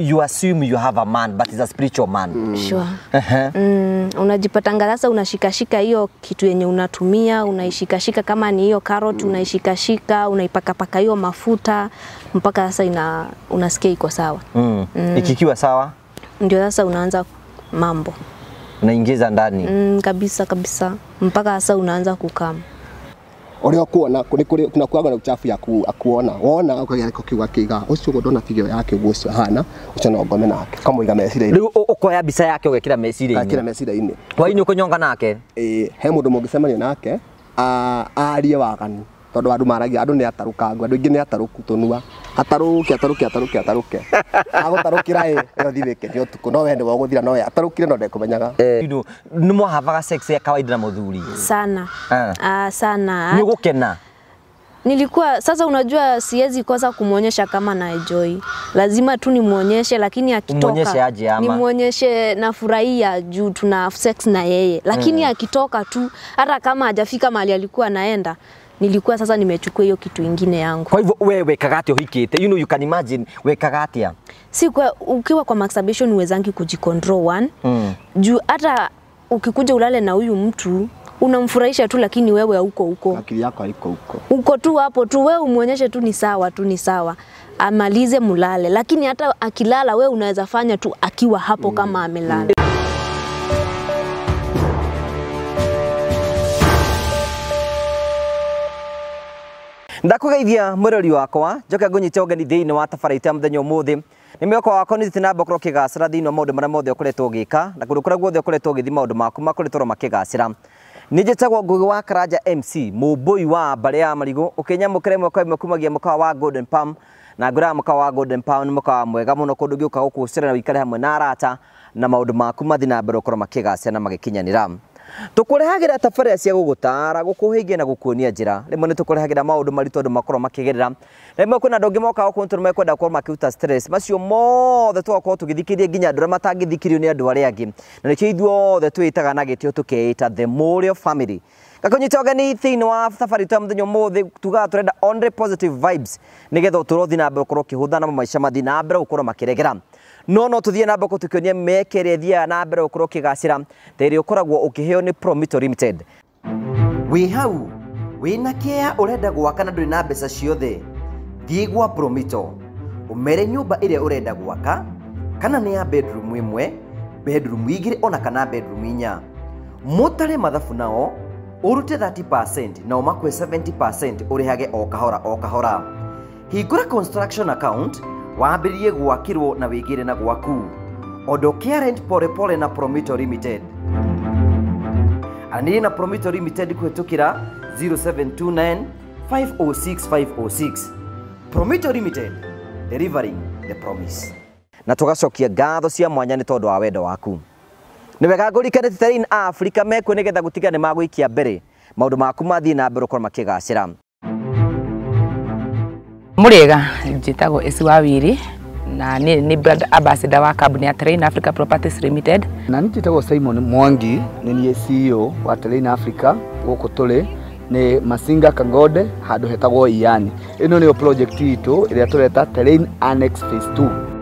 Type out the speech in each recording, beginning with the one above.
you assume you have a man but it's a spiritual man. Mm. mm. Sure. Uh -huh. mm, unajipatanga sasa unashikashika hiyo kitu yenye unatumia, unaishikashika kama ni hiyo carrot mm. unaishikashika, unaipakapaka hiyo mafuta mpaka sasa ina unasikia iko sawa. Mm. Mm. Ikikiwa sawa ndio sasa unaanza mambo. Unaingiza ndani. Mm, kabisa kabisa mpaka sasa unaanza kukama. Oria kuona kuna kuaga na uchafu ya ku, kuona wona ukagira ko kiwa kiga ucio dona tigio yake gucio hana ucio no ngome nake kamuiga mecira ini riu ukoya mbica yake ugekira mecira ini akira mecira ini wa ini ukunyonga nake eh he mundu mungisemania nake arie waganu tondå andu maragia andå nä atarukangu andu ingi ni ataruku tunua ataruke ataruke ataruke ataruke agutarukira i yo thibike ni utuku no wende woguthira no atarukire no ndekumenyaga ni mwahathaga sex ya kawaida na muthuri sana ah. ah sana ni ugukena nilikuwa sasa, unajua siwezi kosa kumwonyesha kama na enjoy, lazima tu nimwonyeshe, lakini akitoka nafurahia juu tuna sex na yeye, lakini mm. akitoka tu hata kama hajafika mahali alikuwa anaenda nilikuwa sasa nimechukua hiyo kitu ingine yangu. Kwa hivyo wewe wekaga atia uhikite? You know, you can imagine wekaga atia? Si kwa, ukiwa kwa masturbation uwezangi kujicontrol one. Mm. Juu hata ukikuja ulale na huyu mtu unamfurahisha tu, lakini wewe hauko huko, akili yako haiko huko, uko tu hapo tu, wewe umwonyeshe tu ni sawa tu ni sawa, amalize mulale, lakini hata akilala, wewe unaweza fanya tu akiwa hapo mm. kama amelala mm. ndakugeithia murori wakwa njoke ngunyite ũgeni thĩinĩ wa tabara itĩa mũthenya ũmũthĩ ni mwĩhoko wakwa nĩ thitina mbokorwo ũkĩgacĩra thĩinĩ wa maũndũ marĩa mothe ũkoretwo ũgĩka na kũndũ kũrĩa guothe ũkoretwo ũgĩthiĩ maũndũ maku makoretwo makĩgacĩra nĩ njĩtagwo ngũgĩ wa karanja mc mũmbũi wa mbarĩ ya marigũ ũkĩnyamũkĩra ĩmwe kwa ĩmwe kumagia mwaka wa golden palm na ngũraga mwaka wa golden palm nĩ mũkawa mwega mũno kũndũ ũngĩũka gũkũcĩra na wĩikare hamwe na arata na maũndũ maku mathiĩ na mbere ũkorwo makĩgacĩra na magĩkinyanĩra tukurehagira tabarira cia gugutara gukuhingia na gukuonia njira rimwe ni tukurehagira maundu maritu andu makorwo makigerera rimwe kwina andu ngi mokaga kuntu nime kwenda gukorwo makiruta stress macio mothe tugakorwo tugithikiria nginya andu aria matangithikirio ni andu aria angi na nikio ithuothe twitaga na gitio tukeita the Morio family gakunyita ogeni thiini wa thabari tu ya muthenya umuthi tugaga turenda only positive vibes nigetha uturothi na mbere ukorwo ukihutha na maica mathi na mbere gukorwo makiregera no no tuthie na mbere gutukonia mĩeke ĩrĩa ĩthiaga na mbere gũkorwo ũkĩgacĩra ta ĩrĩa ũkoragwo ũkĩheo nĩ Promito Limited wĩ hau na kĩea urenda gwaka na ndũrĩ na mbeca ciothe thiĩ gwa Promito ũmere nyũmba ĩrĩa urenda gwaka kana nĩ ya bedroom ĩmwe bedroom igĩrĩ ona kana bedroom inya mutare mathabu nao urute 30% na umakwe 70% ũrĩhage o kahora o kahora hingũra construction account wambĩrĩrie gwakĩrwo na wĩgĩre na gwaku ondo Current Polepole na promito Limited aranĩria na promito Limited kũhetũkĩra 0729 506 506 Limited delivering the promise na tũgacokia ngatho cia mwanya nĩ tondũ wa wendo waku nĩ wega ngũrikane titerein a Afrika mekwo nĩgetha gũtiga nĩ magũikia mbere maũndũ maku mathiĩ na mbere ũkorwo makĩgacĩra murega njitagwo Esi wa Wiri na ni, ni brand ambassador wa kambuni ya Terrain Africa Properties Limited. Na njitagwo Simon Mwangi ni niä CEO wa Terrain Africa gũkũ tũrĩ nĩ Masinga Kangode handũ hetagwo Iani. Ĩno nĩyo project itũ ĩrĩa tũreta Terrain Annex Phase 2.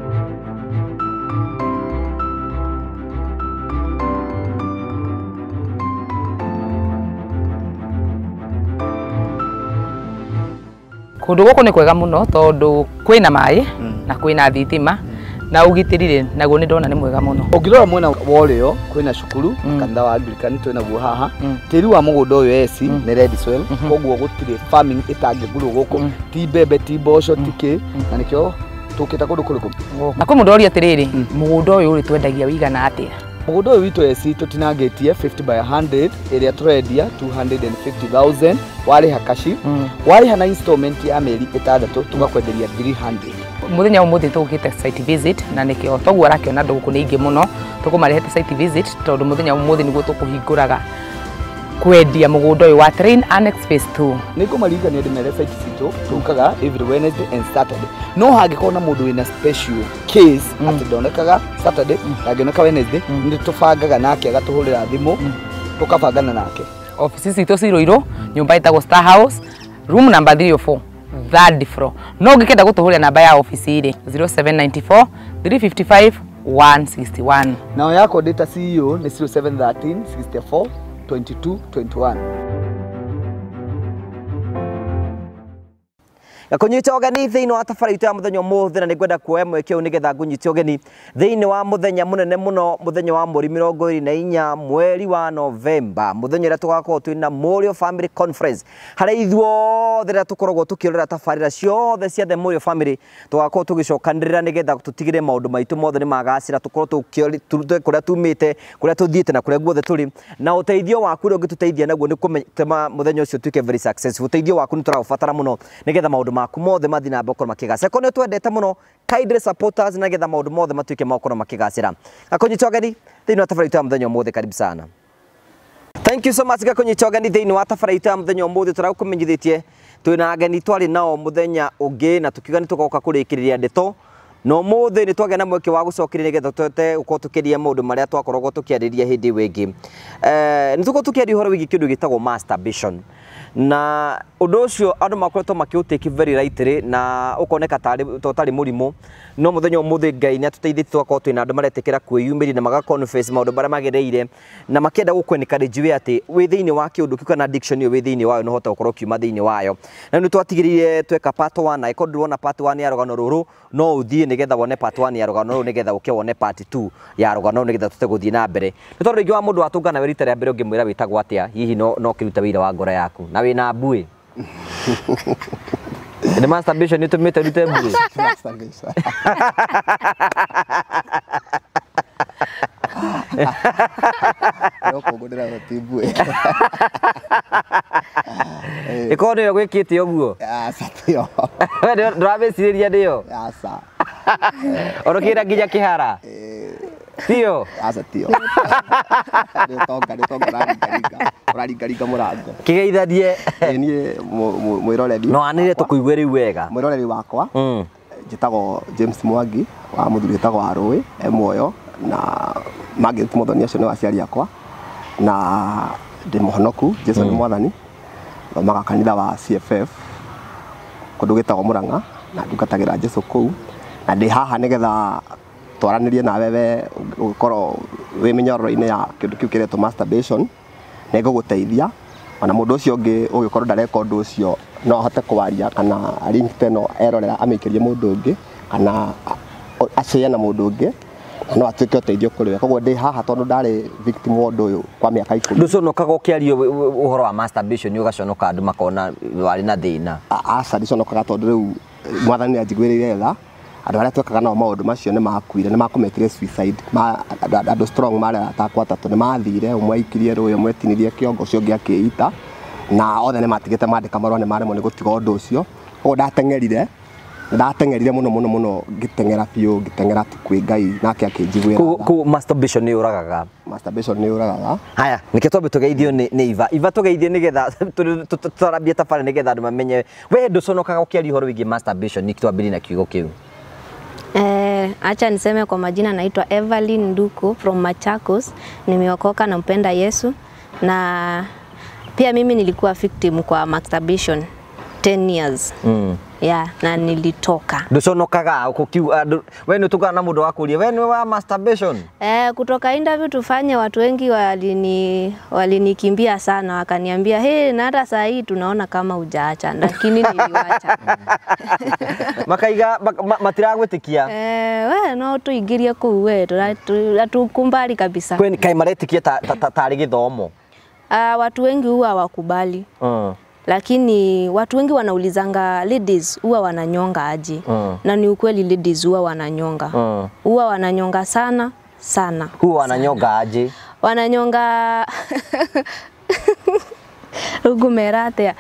kundu guku ni kwega muno tondu kwina mai mm. na kwina thitima mm. na ugitiri naguo ni ndona ni mwega muno ungirora mwena wa urio kwina cukuru mm. kanitha wa Anglican twinaguo haha tiri wa mugunda uyu es ni red soil mm-hmm. koguo gutiri farming itangigurwo guku ti mbembe ti mboco ti ki na nikio tukita kundu kuriku na kumudoria atiriri mugunda uyu ri twendagia wigana atia mũgũnda ũyũ witũ ec tũtinagĩtie 50 by 100 ĩrĩa tũrendia 250000 warĩha kashi mm. warĩha na installment ya mĩeri ĩtandatũ tũgakwenderia 300 mũthenya ũmũthĩ tũgũkĩte site visit na nĩkĩo toguo arakĩona ndũgũkũ nĩ ingĩ mũno tũkũmarehete site visit tondũ mũthenya ũmũthĩ nĩguo tũkũhingũraga kwendia gå nda wa train annex phase 2 ningumariithania ndimere site citå tå kaga every wednesday and saturday no hangäkorwo na må ndå wä special case mm. atä ndonekaga saturday mm. oneka wednesday mm. nä tå bangaga nake agatå hå rä ra thimå mm. tå kabangana nake obici citå cirå irå nyå ĩtagwo star house room number 304 third floor no ngä kenda gå tå hå rä namba ya ofici rä 0794 355 161 nao yakwo ndä ta ceo nä 0713 64 22 21. ngakunyita ogeni thiini wa tabara itu ya muthenya umuthi na ningwenda kuoya mwekeo nigetha ngunyite ogeni thiini wa muthenya munene muno muthenya wa muri mirongo iri na inya mweri wa novemba muthenya uria tugakorwo twina Morio Family Conference haria ithuothe ria tukoragwo tukirorera tabarira ciothe cia the Morio Family tugakorwo tugicokanirira nigetha tutigire maundu maitu mothe ni magacira tukorwo tukiorute kuria tumite kuria tuthiite na kuria guothe turi na uteithio waku uria ungituteithia naguo ni kumenya muthenya ucio utuike very successful uteithio waku ni turabatara muno nigetha maundu maku mothe mathi na mbere makigacira ko nä twendete må no kindly supporters na getha maå mothe matuike ke makorwo makigacira gakunyita ũgeni thä inä wa tabaraitu ya må thenya å karibu sana thank you so much gakunyita ũgeni thä inä wa tabaraitu ya må thenya å må thä tå ragå kå menyithä twina ageni twari nao muthenya ungi na tukiuga nitugoka kurikiriria ndeto no muthi ni twagena mweke wa ni getha twete uko tukiria maundu maria twakorogo tukiariria hindi wingi eh ni tuko tukiaria uhoro wigi kindu gitagwo masturbation na undu ucio andu makoretwo ki very right lightly na ukoneka tari totari murimu no muthenya umuthi ngai ni atuteithitie twakorwo twina andu maretikira kwiyumiria na maga magaconfess maundu maria magereire na makienda gukwencourage we ati wi thiini wa kiundu kiu kana addiction iyo wi thiini wayo hota uhota gukorwo kiuma thiini wayo na ni twatigirire tweka part 1 na ikorwo ndurona part 1 ya rugano ruru no uthie getha wone part 1 ya rugano ruru nigetha uke wone part 2 ya rugano nigetha tute guthie na mbere ni tondu ingi wa mundu watungana werita ria mbere ungimwira witagwo atia hihi no no kiruta wira wa ngoro yaku na wina abui ni masturbation itumite ndute mbui kågåndä ra ä korwo nä yo gwä kä te å guo ndå ramä cirä ria ndä yo kä ra nginya kä hara eh tio asa tio nä å tonga nä å tonga ũraringaringa ũraringaringa må rango kä geithanie niä mwä roreri no anä tå kå igwä rä u wega mwä roreri wakwa mm. njätagwo James Mwangi wa må thuri ätagwo Arũĩ e muoyo na Margaret Muthoni acio nä waciari akwa na ndä må honoku Jesũ nä mm. mwathani thomaga kanitha wa CFF kå ndå gä tagwo na ndugatagä ra Jesũ kå u na ndä haha nä twaranirie nawe we ukorwo wi minyororo-ini ya kindu kiu kiretwo masturbation na iguguteithia ona mundu ucio ungi ugikorwo ndareka undu ucio no ahote kwaria kana link teno erorera amikirie mundu ungi kana acea na mundu ungi no atuike uteithio kuri we koguo ndi haha tondu ndari victim wa undu uyu kwa miaka ikumi nducio nokaga ukiario uhoro wa masturbation ugaconoka andu makona wari na thina aca ndiconokaga tondu riu mwathani ajiguirire tha andå arä a twekaga nao maå ndå macio nä makuire nä makåmetire andå strong marä aratakwa atatå nä mathire å mwe rå ä å kä ongo å cio ngä na othe nä matigä te mandä ka marå nä maremwo nä gå tiga å ndå å cio koguo ndateng'erire ndateng'erire muno muno muno ngiteng'era biå ngiteng'era tu kwä ngai nake akä masturbation nä uragaga masturbation nä uragaga haya nike twambe tugeithio nä iva iva tugeithie nä getha twarambie tabarä nä getha andå mamenye we ndå conokaga å kä aria å horo wä masturbation nä twambirie na kiugo kä u acha niseme kwa majina, naitwa Evelyn Nduku from Machakos. Nimeokoka, nampenda Yesu na pia mimi nilikuwa victim kwa masturbation. 10 years mm. yeah, na nilitoka. Nduconokaga ukikiuga ah, we nĩ tukaga na mũndũ wakuria we nĩ wa masturbation eh? Kutoka interview tufanye, watu wengi walini walinikimbia sana, wakaniambia hey, na hata saa hii tunaona kama hujaacha, lakini niliwacha makaiga matiragwĩtĩkia eh, we no tuingirie kuu we hatukumbali kabisa. Kwani kai maretĩkia tarĩ ta, ta, ta, uh, watu wengi huwa hawakubali uh lakini watu wengi wanaulizanga ladies huwa wananyonga aje? Mm. Na ni ukweli ladies huwa wananyonga. Ah. Huwa mm. wananyonga sana sana. Huwa wananyonga aje? Wananyonga rugumerate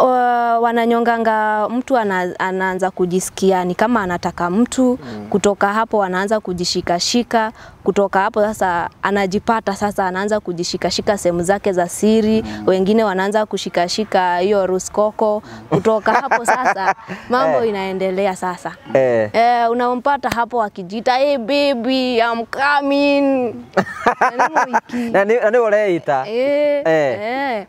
uh, wananyonganga mtu anaanza kujisikia ni kama anataka mtu mm. Kutoka hapo wanaanza kujishikashika, kutoka hapo sasa anajipata sasa, anaanza kujishikashika sehemu zake za siri mm. Wengine wanaanza kushikashika hiyo ruskoko, mm. kutoka hapo sasa mambo eh. inaendelea sasa eh. Eh, unampata hapo akijita hey baby I'm coming yaani nani, nani uleita eh. Eh. Eh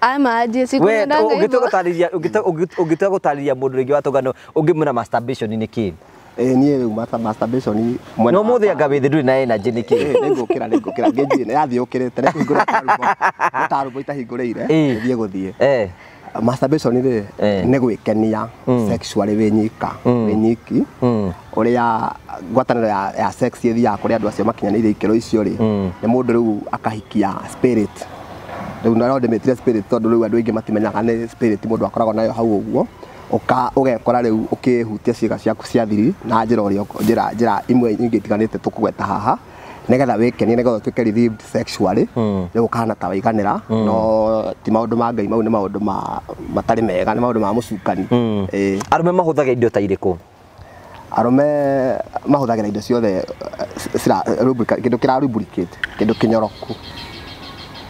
amaje ũngĩtua gũtarĩria mũndũ rĩngĩ wa tũgano ũngĩmwĩra eh, eh, masturbation nĩ kĩĩ ĩ niĩ rĩu masturbation mwena no mũthĩ anga wĩthĩ ndũrĩ na energy nĩ kĩĩ nĩngũkĩra nĩngũkĩra ngĩnjie yathiĩ ũkĩrĩte nĩkũhingũra tarũmbũ itahingũrĩire thiĩ gũthiĩ masturbation rĩ nĩ gwĩkenia mm. sexually wĩ nyika mm. wĩ nyiki mm. ũrĩa ngwatanĩro ya sex ĩthiaga kũrĩ andũ acio makinyanĩirie ikĩro icio rĩ nĩ mũndũ rĩu akahikia spirit rä u ndimĩtire spirit tondå rä u andå aingä matimenyaga nä må ndå akoragwo nayo hau å guo å gekora rä u å kä hutia ciäga ciaku cia thiri na njä ra å rä a njä ra imwe ingä tiganä te tå kå gweta haha nä getha nigetha wikenie nigetha tuike ke sexually ni hmm. ukana ta waiganira hmm. no ti maå ndå ma ngai mau nä maå ndå matarä mega ni maundu ma må mucukani hmm. mahå thaga indo ta mahå thagä ra indo ciothe kindu kira ndå kä nyoroku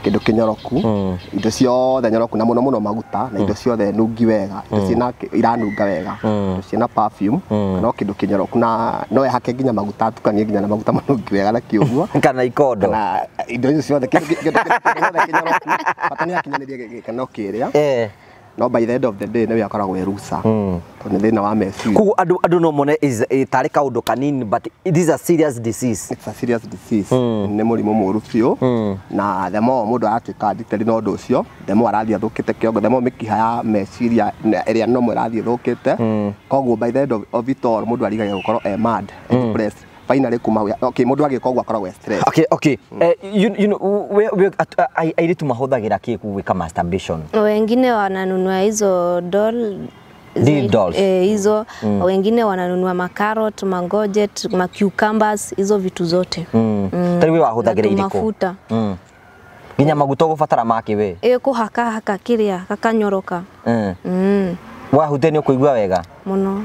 kindu kinyoroku mm. indo ciothe nyoroku na muno muno maguta na indo hmm. ciothe nungi wega indo hmm. ciina iranunga wega hmm. indo ciina perfume no kindu kinyoroku na no ehake nginya maguta tukanie nginya na maguta manungi wega na kiuguo kana ikondo kana indo icio ciothe kindu kinyoroku bata ni akinyanĩrie gĩkeno kĩrĩa eh no by the end of the day niwe akoragwo erusa mm. to ni thina wa meciria koguo andu andu no mone eh, tarä kaå kanini but it is a serious disease it's a serious disease mm. nä må rimå må ru biå mm. na themo må ndå aratuä ka nditeri na å ndå å cio themo arathiä athå kä te kä ongo themo mä kiha ya meciria ä rä a nomwe ĩrathiĩ thå kä te koguo by the end of it all må ndå arigagä gå korwo e mad e depressed finally kuma okay mundu agika uguo akoragwo e stress okay okay mm. eh, you, you know we we at, uh, i, I airitu mahuthagira ki kuweka masturbation wengine wananunua hizo doll Zi, dolls. E, hizo mm. wengine wananunua makarot, mangojet, macucumbers, hizo vitu zote mm. mm. tari we wahuthagira iriku mafuta mm nginya maguta gubatara make we ä eh, kå haka haka kä rä a gakanyoroka eh. mm. mm. wahutia nä å wega må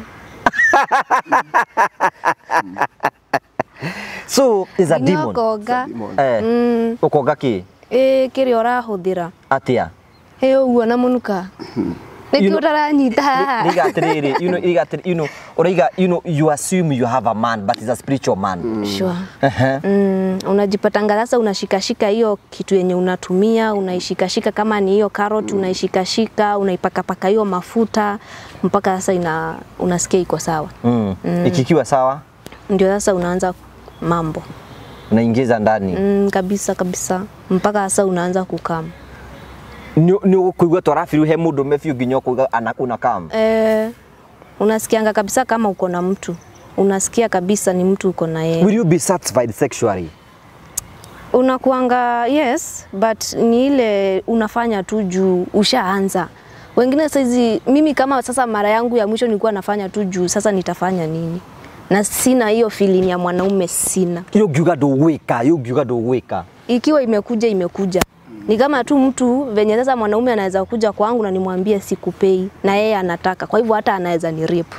so is a demon ukoga eh mm. ukoga ki eh kiri urahuthira atia he uguo na munuka hmm. Mm. Uh-huh. Mm, unajipatanga sasa unashikashika hiyo kitu yenye unatumia unaishikashika kama ni hiyo carrot mm. unaishikashika unaipakapaka hiyo mafuta mpaka sasa ina unasikia iko sawa mm. mm. ikikiwa sawa ndio sasa unaanza mambo unaingiza ndani mm, kabisa kabisa mpaka sasa unaanza kukama ni ukuigua twarafiru he mundu mefiu nginya ana una kam eh, unasikianga kabisa kama uko na mtu unasikia kabisa ni mtu uko na yeye. Will you be satisfied sexually? Unakuanga yes, but ni ile unafanya tu juu ushaanza. Wengine saizi, mimi kama sasa mara yangu ya mwisho nilikuwa nafanya tu juu, sasa nitafanya nini? Na sina hiyo feeling ya mwanaume, sina. Yo giuga do weka, yo giuga do weka. Ikiwa imekuja imekuja ni kama tu mtu venye sasa mwanaume anaweza kuja kwangu na nimwambie sikupei na yeye anataka, kwa hivyo hata anaweza ni rape.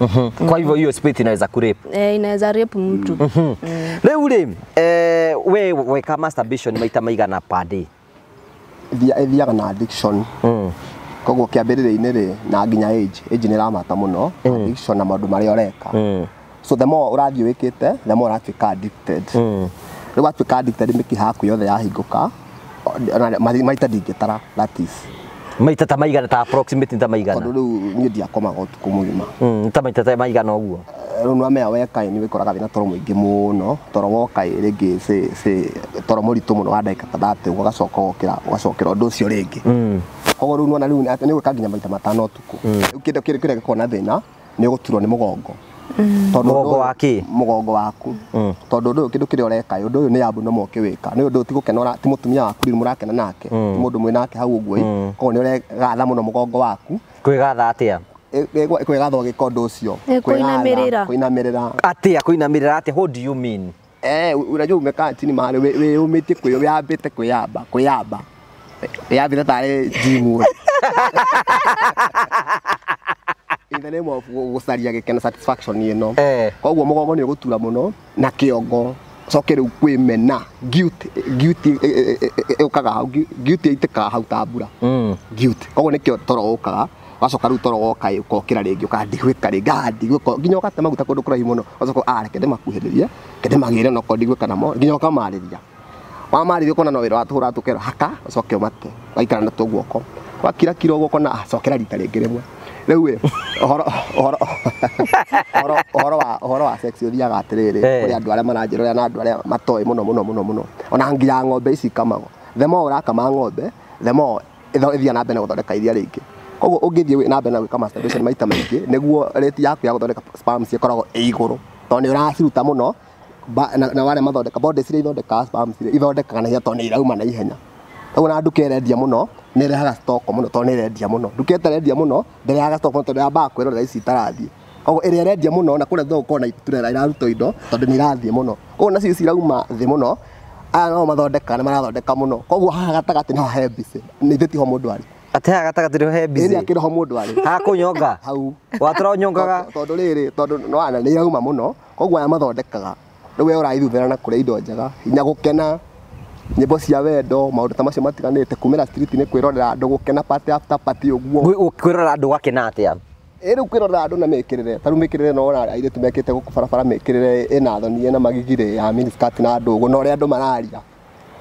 Mhm. Mm -hmm. Kwa hivyo hiyo spirit inaweza kurepu. Eh, inaweza repu mtu. Mm -hmm. Mm. Leo ule eh, we we weka masturbation maita maigana pade day. Ithiaga eh, na addiction. Mm. Koguo kiambiriri ine ri na nginya age age ni ramata muno mm. addiction na maundu maria ureka. Mm. So the more urathii wikite the more uratuika addicted. Mm. Riu watuika addicted mikiha yaku yothe yahinguka maita ndingĩtara that maita ta maigana ta approximate ta maigana tondå rä u niä ndiakomaga å tukå må gima hmm, ta maita ta maigana å guo rä u nä weka nä wä koraga thä na toro må ingä må no toro woka rä ngä toro må ritå må no wa ndagä ka ta å gacoka gå gacokera å ndå å cio rä ngä hmm. koguo rä u nona rä u nä nginya maita matano å tukå hmm. rä u kä rä kona thä na nä å gå turwo nä må gongo Mm. mugongo kä ndå kä rä a å reka å ndå å yå nä yambu no moke wika ni undu tigå kena ti tumia waku riu rakena nake ti mm. ndå mwä nake hau å uguo mm. koguo ni uregatha muno mugongo waku kwä gä ka å ndå kwigatha atia kwigatha ugika undu ucio kwinamirira kwinamirira atia kwinamirira atia how do you mean eh unajua umekaa chini te kwä kwi kwä yamba kwiyamba wiyambite tarä jimu in the name of gucaria gikena satisfaction you know eh. koguo mugongo ni ugutura muno na kiongo coke riu kwimena guilt guilt ukaga guilt itikaga hau hmm. guilt koguo nikio toro ukaga wacoka rä u toro woka ukokira rä ngä ũkandigwä ka rä ngandigwä ko nginya ũgate maguta kå ndå kå raihu må no wacoka areke ndä makuhä rä rie kende magä re noko ndigwä ka namo nginya ũkamarä ria wamarä ria kona no wä ra watå hå ra tå haka ũcoke å mate waikara na tå guoko wakira kira å guoko na acokera rita rä ngä rä mwe rä u horo wa sex ũthiaga atĩrĩrĩ kũrĩ andũ rä maranjĩrora na andũ arĩa matoĩ mũno no mũno mũno ona nginya ng'ombe ici ikamagwo themo rakama ng'ombe themo ĩthiaga na mbere na gũthondeka iria rĩingĩ koguo å ngä na mbere na gwĩka masturbation maita maingĩ nĩguo rĩti yaku ya gũthondeka spams ĩkoragwo ĩ igũrũ tondũ nĩ ũraciruta mũno na warĩa mathondeka bodies iria ithondekaga spams ithondekaga na ihenya tondũ nĩ irauma na ihenya koguo na nduka ĩrendia mũno nĩ ĩrehaga stock mũno tondũ nĩ ĩrendia mũno nduka ĩtarendia mũno ndĩrehaga stock mũno tondũ yambaga kwĩrora ici itarathiĩ koguo ĩrĩa ĩrendia mũno na kũrĩa gũkorwo na itunda iraruta indo tondũ nĩ irathiĩ mũno koguo nacio ici irauma thĩ mũno aya no mathondeka nĩ marathondeka mũno kogugu haha gatagatĩ no he mbici nĩ ithe tiho mũndũ arĩ atĩ haha gatagatĩ nĩ he mbici ĩrĩa kĩroho mũndũ arĩ ha kũnyonga hau watũra ũnyongaga tondũ rĩrĩ tondũ no wana nĩ irauma mũno koguo aya mathondekaga rĩu we ũraithuthĩra na kũrĩa indo njega hinya gũkena nyimbo cia wendo maundu ta macio matiganite kumira street ni kwirorera andu gukena party after party uguo kwirorera andu gakena atia riu kwirorera andu na mikirire tariu mikirire nona tu mekite guku barabara mikirire ina thoni ina magigire ya miniskirt na ndugu na uria andu mararia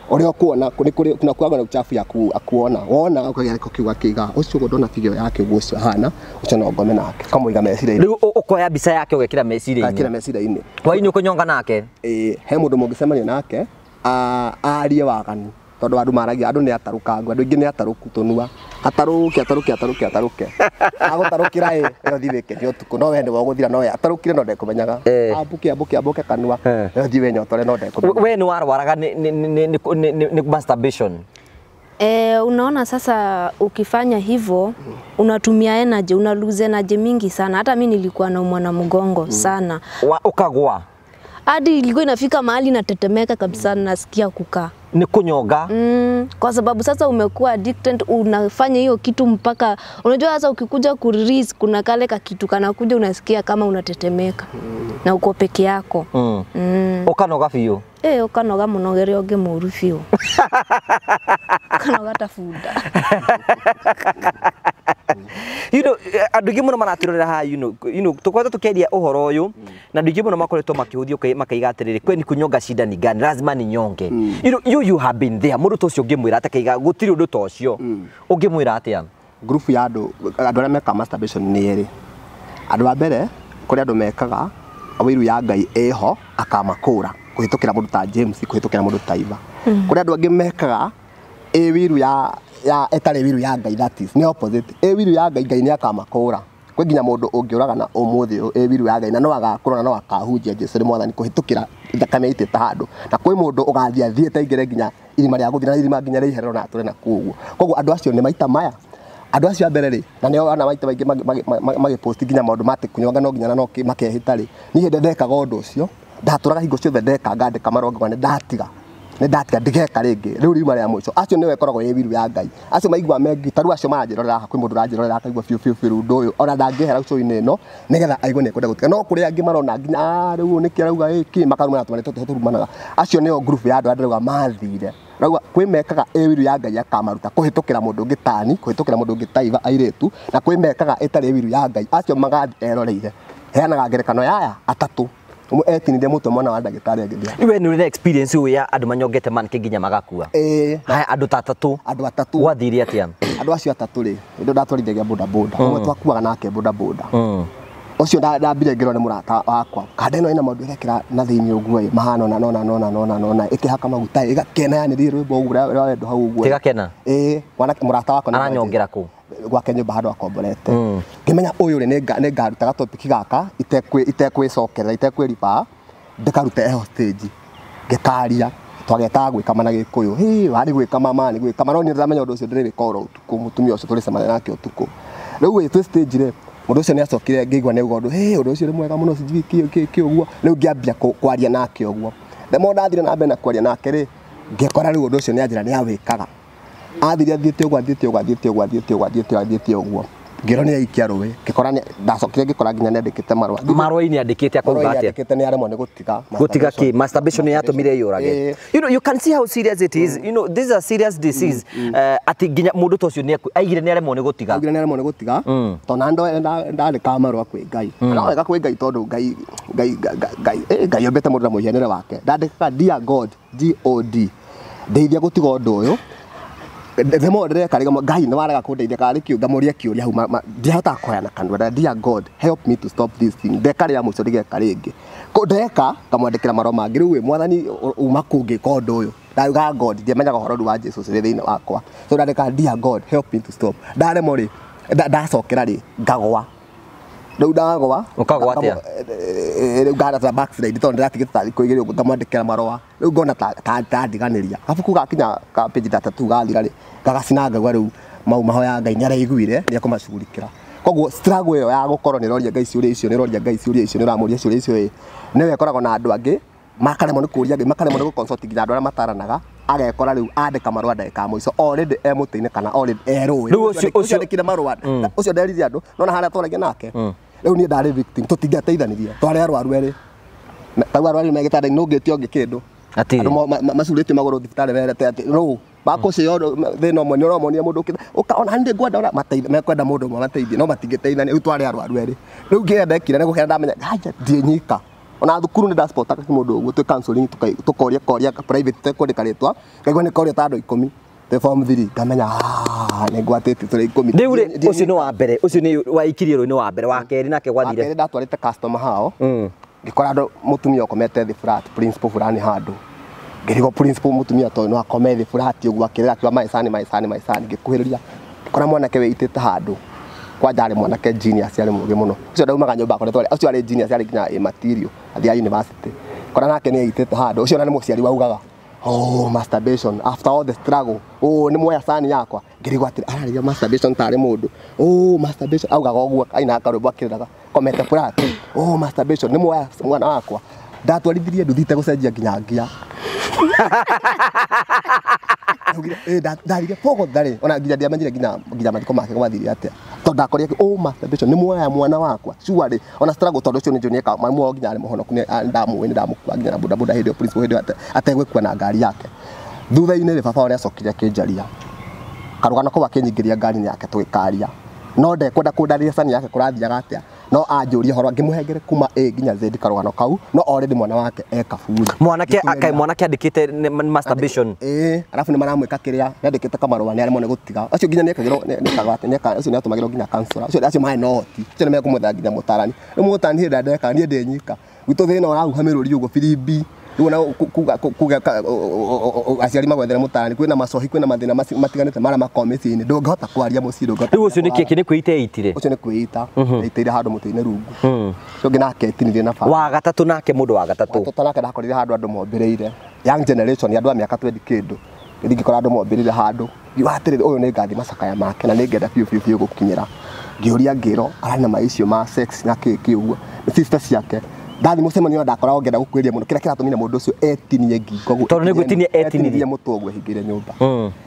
uria ukuona kuna kuaga na uchafu ya kuona wona ukagia ko kiuga kiga ucio uguo ndona bigio yake uguo ucio hana ucio no ngome nake kamuiga meciria-ini riu ukoya mbica yake ugekira meciria-ini ngekira meciria-ini hwaini ukunyonga nake ii he mundu mungicemania nake arie waganu tondu andu maragia andu ni atarukangu andu ingi ni ataruku tunua ataruke ataruke ataruke ataruke agutarukira e yo thibike yo tuku no wende woguthira no atarukire no ndekumenyaga abuke ah, abuke ambuke kanua yo thiwe tore no ndekumenyaga we ni warwaraga ni ni ni ni masturbation Eh, unaona sasa ukifanya hivyo unatumia energy, una lose energy mingi sana. Hata mimi nilikuwa naumwa na mgongo mm. sana. ukagwa ukagua hadi ilikuwa inafika mahali natetemeka kabisa, nasikia kukaa ni kunyoga mm, kwa sababu sasa umekuwa addicted, unafanya hiyo kitu mpaka unajua, sasa ukikuja release, kuna kale ka kitu kanakuja, unasikia kama unatetemeka mm. na uko peke yako mm. Mm. ukanoga vio ä ukanoga må nogere å ngä må ru biå ukanoga ta bunda andå aingä må no maratå rera ha tå koretwo tå kĩaria å horo å yå na andå aingä må no makoretwo makĩhũthia makaiga atä rä rä kweni kunyonga shida ni gani lazima ni nyonge må ndå ta å cio å ngä mwä ra atä kaiga gå tirä å ndå ta å cio å mm. ngä mwä ra atä a grupu ya andå andå arĩa meka masturbation nĩ erĩ andå a mbere kũrĩ andå mekaga wĩru ya ngai ĩho akamakũra kuhitukira mundu ta James kuhitukira mundu ta Iva mm. kuri andu angi mekaga i ya ya etare wiru ya ngai that is ni opposite i wiru ya ngai ngai ni akamakura kwe nginya mundu ungiuraga na umuthi uyu i wiru ya ngai na no agakura na no akahunjia Jesu ni mwathani kuhitukira thakame itite handu na kwi mundu ugathia thiete aingire nginya irima rĩa gũthiĩ na irima nginya rĩiherero na atũre na kũu ũguo koguo andũ acio nĩ maita maya andå acio ambere rä na ni ona maita maingä magä nginya maå ndå matä kunyonga no nginya na no makä hä ni rä niä hä ndä ndaturaga hingo ciothe ndekanga ndeka marongo nĩ ndatiga nĩ ndatiga ndigeka rĩngĩ rĩu riuma rĩa mũico acio nĩwe ĩkoragwo ĩ wiru ya ngai acio maigua mengi ta rĩu acio maranjĩrorera haha kwĩ mũndũ ũranjĩrorera akaigua biũ biũ biũ ũndũ ũyũ ona ndangĩhera ũcũrũ-inĩ ĩno nĩgetha aigue nĩ ekwenda gũtiga no kũrĩ angĩ marona nginya ah, rĩu ũyũ nĩkĩ arauga ĩkĩ makarumana tũmarĩ tũtũ tũrumanaga acio nĩyo ngurubu ya andũ arĩa ndĩrauga mathire rauga kwĩ mekaga ĩ wiru ya ngai akamaruta kũhĩtũkĩra mũndũ ũngĩ tani kũhĩtũkĩra mũndũ ũngĩ taiva airĩtu na kwĩ mekaga ĩtarĩ wiru ya ngai acio magathi eroreire heanaga ngerekano yaya atatũ etinithia mutwe mwana wa ndagitari agithia we nä na experience å ya andå manyongete manke nginya magakua haya andå ta atatå andå atatå gwathire atä andå acio atatå rä ndå ndatwarithagia bodaboda mwe mm. twakuaga nake å ucio mm. ndambire ngirwo ni murata wakwa kanda ino ina maundu irekira na thiini uguo i mahana ona nona nona ä nona ikihaka maguta igakena yani thii rwimbo uguo rwa wendo hau uguo igakena ii murata wakwa aranyongera kuu gwake nyumba handu akomborete mm. ngimenya uyu ri ni ngarutaga topic gaka itekwicokerera itekwiriba ndikarute eho stage ngikaria twagetaga gwikama na gikuyu hi wari gwikama mani gwikama no niramenya undu ucio ndirika ora utuku mutumia ucio turicemania nake utuku riu gwitwi stage ri mundu ucio ni acokire ngigua ni undu hi undu ucio ni mwega muno sijui ki ki uguo riu ngiambia kwaria nake uguo ndemo ndathire na mbere na kwaria nake ri ngikora riu undu ucio ni anjira ni awikaga athire athiĩte ũguo athiĩte ũguo athiĩte ũguo athiĩte ũguo athiĩte athiĩte ũguo ngĩrwo nĩ aikia rũĩ ngĩkora ndacokire ngĩkora nginya nĩandĩkĩte marũa marũa inĩ andĩkĩte akauga atĩ andĩkĩte ni aremwo nĩ gũtiga gũtiga ki masturbation nĩ yatũmire yũrage you know you can see how serious it is mm. you know this is a serious disease mm, mm. eh, atĩ nginya mũndũ ta ũcio aigire nĩ aremwo nĩ gũtiga aigire nĩ aremwo nĩ gũtiga tondũ ndo ndandĩkaga marwa kwĩ Ngai na wega kwĩ Ngai tondũ Ngai Ngai Ngai Ngai ombete mũndũ na mũhianĩre wake ndandĩkaga dear God D O D ndeithia gũtiga ũndũ ũyũ themo ndireka mo ngai ni warega kundeithia kana rä kä ngamåria kä å ria hau ndiahotaga kåhana kanua na dia god help me to stop this thing ndeka rä a må co ndigeka rä ngä ndeka ngamwandä kä ra marå mangä rä u mwathani uma kå ngä ka å ndå å yå ndauga god ndiamenyaga å horo wa jesu cirä thä inä wakwa so ndandä ka dia god help me to stop ndaremo rä ndacokera rä ngagwa rä u ndagoma ukagwa atä rä u ngarata backslide tondå ndäratigä tarä kå igä rä ngamwandä kä ra marå rä u ngona tandiganä ria gabuku gakinya ka gathira rä gagacinangagwa rä u mau mahoya ngai nä araiguire nä ekå macurikä ra koguo ä yo ya gå korwo nä roria ngai ciå ri icio nä roria ngai ciå ria icio nä ramå ria ciå ria icio nä we koragwo na andå angä makaremwo nä kå ria makaremwo nä gå andå arä a mataranaga agekora rä u andäka marå a ndagä må ico orä e må tä-inä kana erå andäkire marå å mm. cio nderire andå nona harä a twaragia nake mm. rä u niä ndarä tå tingateithanirie twarä arwaru erä tau arwaru megä tanda nå ngä tie å ngä kä ndå macurä tie magå rå thibitarä werete atä rå bakå cio thä na å mwe nä å romonia må ndå å kaona nä ngwenda mekwenda må ndå mwe mateithie no matingä teithania rä u twarä arwaru erä rä u ngä endekire nä gå kena ndamenya ndia nyika ona thukuru nä ndacipotaga kä må ndå counseling guo kai tå koria koria private te karitwa rä ngaigua ni koria ta andå ikomi te form 3 ngamenya nä ngwatä te tå rä ikå mi rä u rä å cio nä wa mbere å ni wa waikirie rå inä wa mbere wa keri mm. kerä nake gwathire kerä ndatwarä te customer hao mm. ngikora andå må tumia å komete thä flat principal fulani handå ngirigo principal må tumia no akomete the flat å guo akä maisani maisani maisani maicani kora mwana ke kuhä rä kwa ndarä mwanake genius arä må gä ucio no å cio ndaumaga nyå mba akoretwo å cio arä genius arä nginya material athiaga university kora nake nä aitete handå å cio na nä må waugaga oh masturbation after all the struggle oh ni moya sani yakwa ngärigwo atä ararä masturbation tare må oh masturbation augaga å guo aina akarubwa kiraga akä rä oh masturbation ni moya mwana wakwa ndatwarithirie nduthite gucenjia nginya ngia ndarire bogotharä ona nginya ndiamenyire nginya nginya mathiko make gwathire atä tondå ndakorire å ma nä muoya mwana wakwa cuarä ona strago tondå å cio nä njå nä nginya arä må honoku ndamå nä ndamå nginya buda bodaboda hä ndä ä yo kwa kua na ngari yake thutha-inä rä baba nä acokire akä njaria karå gano kau akä nyingä ria ngari yake tå gä karia no ndekwenda kå ndarä cani yake kå rathiaga atä no anjũria horo ngimuhengere kuma A nginya zedi karũgano kau no already mwana wake e kaburi mwanake akai mwanake andĩkĩte masturbation eh alafu nĩ maramwĩka kĩrĩa nĩandĩkĩte kamarũa nĩ aremwo nĩ gũtiga ũcio nginya ni nĩkagwate acio ni atumagiro nginya counselor ũcio acio mahe no hoti ũcio nĩmekũmũthea nginya mũtarani rĩu mũtarani hĩndĩ ndeka ni ndenyika gwitũ thĩna ũrahuha uhamiruri ugo birimbi una kuga aciari magwethera mutani kwina macohi kwina mathina matiganite mara makomitiini ndungihota kwaria mucii ndungihota riu ucio ni kiki ni kwita ucio uhuh. ni kwita handu mutiini rungu ungi hmm. nake etinirie na baba wa gatatu nake mundu wa gatatu gatatu nake ndakorire handu andu mombireire young generation andu a miaka 20 kindu ngikora andu mombirire handu ngiuga uyu ni ngathi macakaya make na ni ngenda biu biu biu gukinyira ngiuria ngiro arana maicio ma sex na kiki uguo sister ciake ndathi mucemanio ndakoragwo ngenda gukuiria muno kira kiratumire mundu ucio etinie ngingo tondu ni gwitinia mutwe gwe hingire nyumba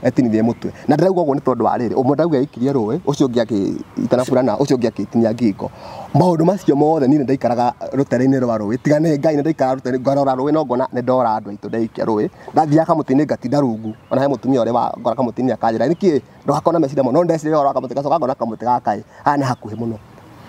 etinirie mutwe hm. na ndirauga guo ni tondu wa umwe ndauga ikirie ruwe ucio ngi akitana burana ucio ngi akitinia ngingo maundu macio mothe ni ndaikaraga rutere-ini rwa ruwe tiga ni ngai ndaikara rutere ngarora ruwe no ngona ni ndora andu aitu ndaikia ruwe ndathiaga kamuti ngatinda rungu ona he mutumia uri wa ngora kamuti-ini akanjira niki ndogakona meciria muno ndeciria ora kamuti gacoka ngona kamuti gakaĩ aya nĩ hakuhĩ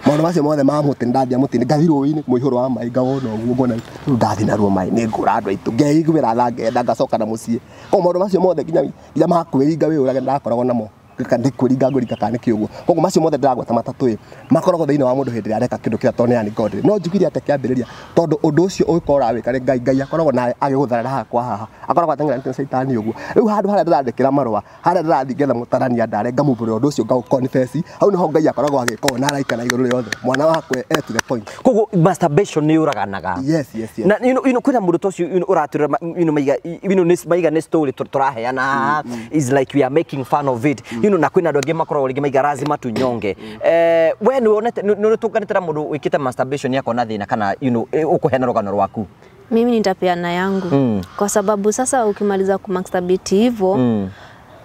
maundu macio mothe mamute ndathia muti ngathi ruini muihuro wa mai ngawona uguo ngona ndathi naruo mai ni ngura andu aitu ngeiguira tha ngenda ngacoka na mucii ko maundu macio mothe nginya nginya makwiri ngawi urage ndakoragwo namo ndikuringa ngũringa kana nĩkĩ ũguo koguo macio mothe ndĩragweta matatũ makoragwo thĩinĩ wa mũndũ hĩndĩ ĩrĩa areka kĩndũ kĩrĩa tondũ nĩani god no njugire atĩ kĩambĩrĩria tondũ ũndũ ũcio ũngĩkorwo ũrawĩka nĩ ngai ngai akoragwo nawe agĩgũtharara haha haha akoragwo ateng'eranĩte na caitani ũguo rĩu handũ harĩa ndĩrandĩkĩra marũa harĩa ndĩrathiĩ ngetha mũtarania ndare ngamũmbũrĩra ũndũ ũcio ngaũkonifesi hau nĩho ngai akoragwo agĩkorwo na araika na igũrũ rĩothe mwana wakwe e eh, to the point koguo masturbation nĩ ũraganaga yes yes yes na ino ino kwĩna mũndũ ta ũcio ino ũratwĩra ino maiga ino maiga nĩ story tũraheana mm, mm. is like we are making fun of it mm you na kwä na andå angä gema rä ngä maiga tunyonge mm. eh, we nä wonete nä tå nganä te na må masturbation nä akona thä na kana you know, å kå heana rå rwaku mimi nitapeana yangu mm. kwa sababu sasa ukimaliza kumasturbate hivyo mm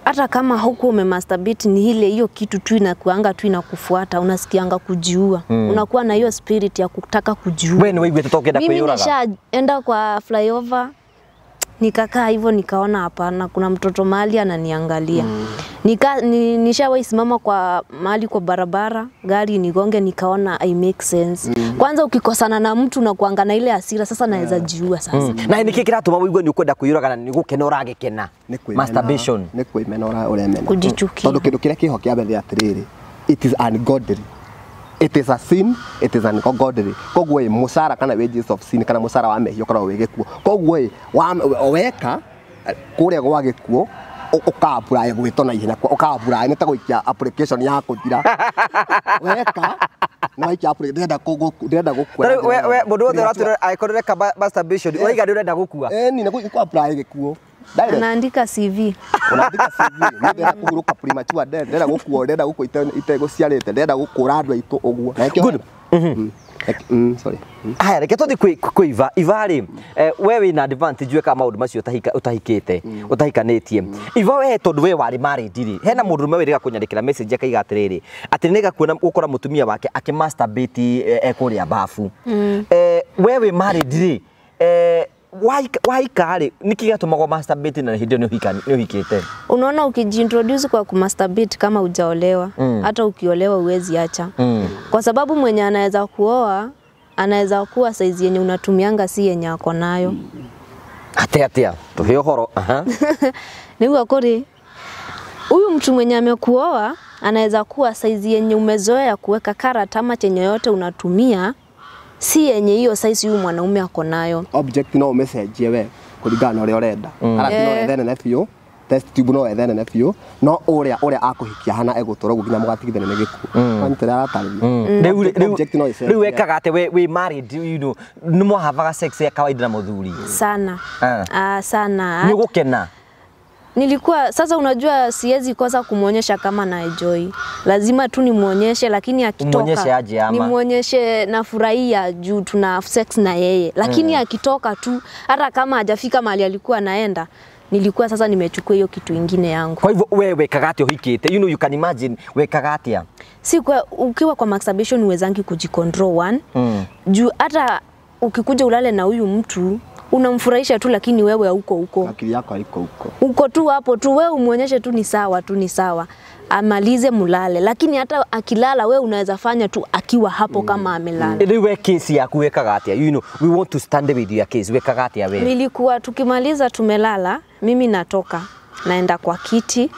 hata kama huku umemasturbate ni ile hiyo kitu tu inakuanga tu inakufuata, unasikianga kujiua mm. unakuwa na hiyo spirit ya kutaka kujiua. Wewe ni wewe utotoke kweyuraga. Mimi nishaenda kwa flyover nikakaa hivyo nikaona hapana, kuna mtoto mahali ananiangalia mm. ni, nishawahi simama kwa mahali kwa barabara gari nigonge, nikaona I make sense mm. Kwanza ukikosana na mtu na kuanga na ile hasira sasa yeah. naweza jiua sasa mm. na ni niki kiratuma wigue niukwenda kuiragana kana nigukenora gikena masturbation ni kwĩmenora ũremenakũjichukia tondũ kĩndũ kĩrĩa kĩho kĩa mbere atirĩrĩ it is ungodly it is a sin it is an ungodly koguo musara kana wages of sin kana musara wa mehio kana wigikuo koguo weka kuria gwa gikuo ukaapply gwitwo na ihenya ukaapply nä ta gå ikia application ya kå thira weka na waikia ndärenda gå kuamå ndå we å ratå angä korwo reka å raiga nä å renda gå kua ni nä gå apply gä kuo Dale. Anaandika CV. Unaandika CV. Ni ndenda kuhuruka premature death. Ndenda gukua, ndenda gukua itegũciarĩte, ndenda gũkũra andũ aitũ ũguo. Na ikio. Good. Mm-hmm. Mm-hmm. Mm, mm. Haya, reke tũthi kwĩ Iva. Iva rĩ, eh, we wĩ na advantage weka maũndũ macio ũtahikĩte, mm. ũtahikanĩtie. Iva we tondũ we warĩ married rĩ, hena mũndũ rume wĩrĩga kũnyandĩkĩra message akaiga atĩrĩrĩ, atĩ nĩ gakuona gũkora mũtumia wake akĩmasturbate eh, ekũrĩa mbafu. Eh, we wĩ diri. rĩ, waikari niki gatumagwo masturbate na hindi ni uhikite unaona ukijiintroduce kwa kumasturbate kama hujaolewa mm. hata ukiolewa uwezi acha mm. kwa sababu mwenye anaweza kuoa anaweza kuwa saizi yenye unatumianga si yenye ako nayo atia atia tuhe uhoro aha niguo kuri huyu mtu mwenye amekuoa anaweza kuwa saizi yenye umezoea kuweka karatama chenye yote unatumia si yenye hiyo size huyu mwanaume ako nayo. Object no message we kulingana na uria urenda mm. kana no wethene na biũ test tube no wethene na biũ no uria uria akuhikia hana egutura gukinya mugatigithane ni gikuo mm. anyitire aratarĩria mm. rĩu wekaga atĩ we married you know nĩ mwahavaga sex ya kawaida na mũthuri sana ah, ah sana nĩ ũgũkena nilikuwa sasa, unajua siwezi kosa kumwonyesha kama na enjoy, lazima tu nimwonyeshe, lakini akitoka nimwonyeshe nafurahia juu tuna sex na yeye, lakini mm. akitoka tu, hata kama hajafika mahali alikuwa anaenda nilikuwa sasa nimechukua hiyo kitu ingine yangu. Kwa hivyo wewe wekaga atia You know, you can imagine wekaga atia? Si kwa, ukiwa kwa masturbation uwezangi kujicontrol one mm. juu hata ukikuja ulale na huyu mtu unamfurahisha tu, lakini wewe hauko huko, akili yako haiko huko, uko tu hapo tu, wewe umwonyeshe tu ni sawa tu, ni sawa amalize mulale, lakini hata akilala we unaweza fanya tu akiwa hapo mm. kama amelala. mm. kesi yaku wekaga atia? You know, we want to stand with your case. Wekaga atia wewe? Nilikuwa tukimaliza tumelala, mimi natoka naenda kwa kiti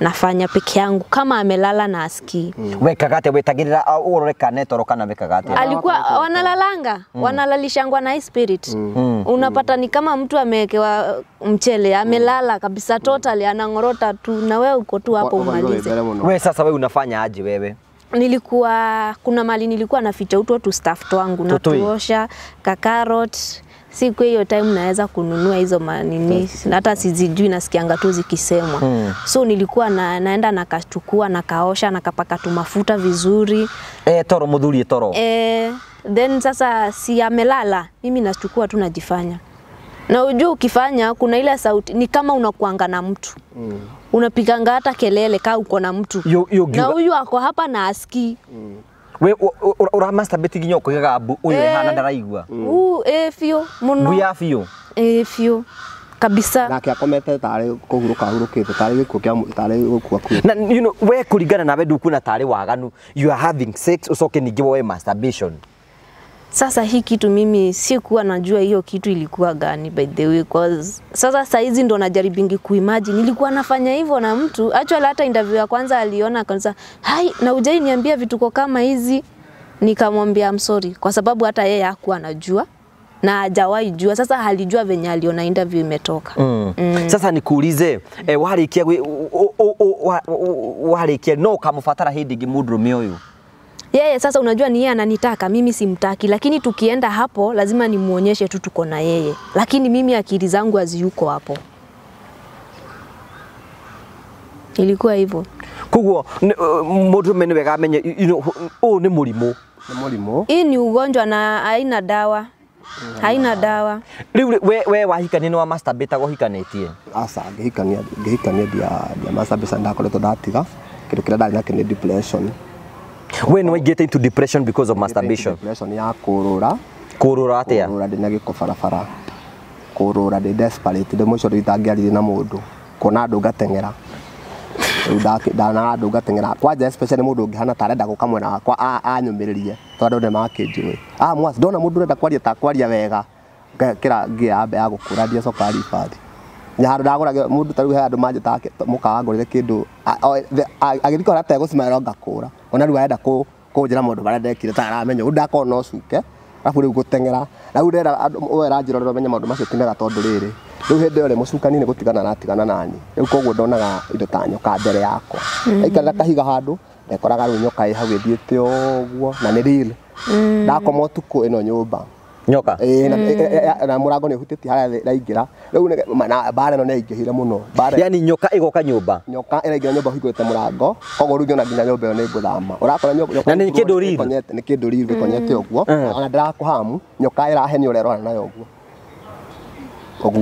nafanya peke yangu kama amelala na asikii mm. wekagate wetagirira uroreka netoro wekagate alikuwa wanalalanga mm. wanalalishangwa na spirit mm. Mm. mm. unapata ni kama mtu amewekewa mchele amelala kabisa totally anangorota tu na wewe uko tu hapo umalize wewe sasa wewe unafanya aje wewe nilikuwa kuna mali nilikuwa naficha utu watu staff wangu natuosha kakarot siku hiyo time naweza kununua hizo manini, hmm. hata sizijui, nasikianga tu zikisemwa hmm. so nilikuwa na, naenda nakachukua nakaosha nakapaka mafuta vizuri e, toro mudhuri toro e, then sasa si amelala, mimi nachukua tu najifanya na ujua ukifanya kuna ile sauti ni kama unakuanga na mtu hmm. unapiganga hata kelele kaa uko na mtu yo, yo, na huyu ako hapa na aski hmm we uramasturbate nginya ukigaga mbu uyu eh. ihana ndaraigua mm. u e eh, fio må bu ya fio e eh, fio kabisa nake akomete tarä kå hurå ka hurå kä te tarä gä kuo kä tarä gå kua kuo we kå ringana nawe ndukuona tare waganu you are having sex usoke coke ningä masturbation sasa hii kitu mimi sikuwa najua hiyo kitu ilikuwa gani by the way cause sasa hizi ndo najaribingi kuimagine nilikuwa nafanya hivyo na mtu actually hata interview ya kwanza aliona kanisa hai na ujai niambia vituko kama hizi nikamwambia I'm sorry kwa sababu hata yeye hakuwa anajua na hajawahi jua. Sasa halijua venye aliona interview imetoka. Mm. Mm. Sasa nikuulize eh, warikia warikia no kamufatara digi mudrumi huyu yeye sasa, unajua ni yeye ananitaka mimi, simtaki, lakini tukienda hapo lazima nimuonyeshe tu tuko na yeye, lakini mimi akili zangu haziyuko hapo. Ilikuwa hivyo koguo uh, mundu mene wega amenye ũũ ni mũrimũ hii ni ugonjwa na haina dawa haina dawa riu we, we wahikania ni wa master beta go masturbataga ũhikanĩtie aca ngĩhikania ngĩhikania ndia ndia masturbation ndakoretwo ndatiga kĩndũ kĩrĩa ndarĩ nakĩo ni depression when we get into depression because of masturbation depression ya kurura kurura atia kurura ndina giko barabara kurura de desperate ndi mucio itangiaririe na mundu kuona andu ngatengera ndana andu ngatengera kwanja especially mundu ungihana ta arenda guka mwena wakwa anyumiririe tondu ni makinjui ah mwasi ndona mundu urenda kwaria ta kwaria wega kira ngia ambe ya gukura ndia coka ribathi nya handu ndaguraga mundu ta riu he andu manjitaga mukawa ngurire kindu agithikora ategũcimaĩra kura ona rä u arenda kå njä ra maå ndå marä a ndekire ta aramenya u ndakorwo no cuke arabu rä u gå teng'era na rä u rera wera njä rorere menye maå ndå macio ti tondu tondå rä rä rä u hä ndä ä yo rä må cukani nä gå tigana natigana nani rä u koguo ndonaga indo ta nyoka mbere yakwa mm. aikarä kahiga handå ndekoraga rä u nyoka ä hau ä thiä te å guo na nä rä mm. ndakomå tukå ä no nyå mba nyoka eh na hmm. na murango ni hutiti la ingira riu yaani na bare no ne niaingihire muno bare yani nyoka igoka nyumba nyoka ira ingira nyumba hingwite murango kogo riu ngiona nginya nyumba iyo ni nguthama urakora nyoka na ni kindu riru ni kindu riru konyete uguo ona kuhamu nyoka iraheni urerwana nayo uguo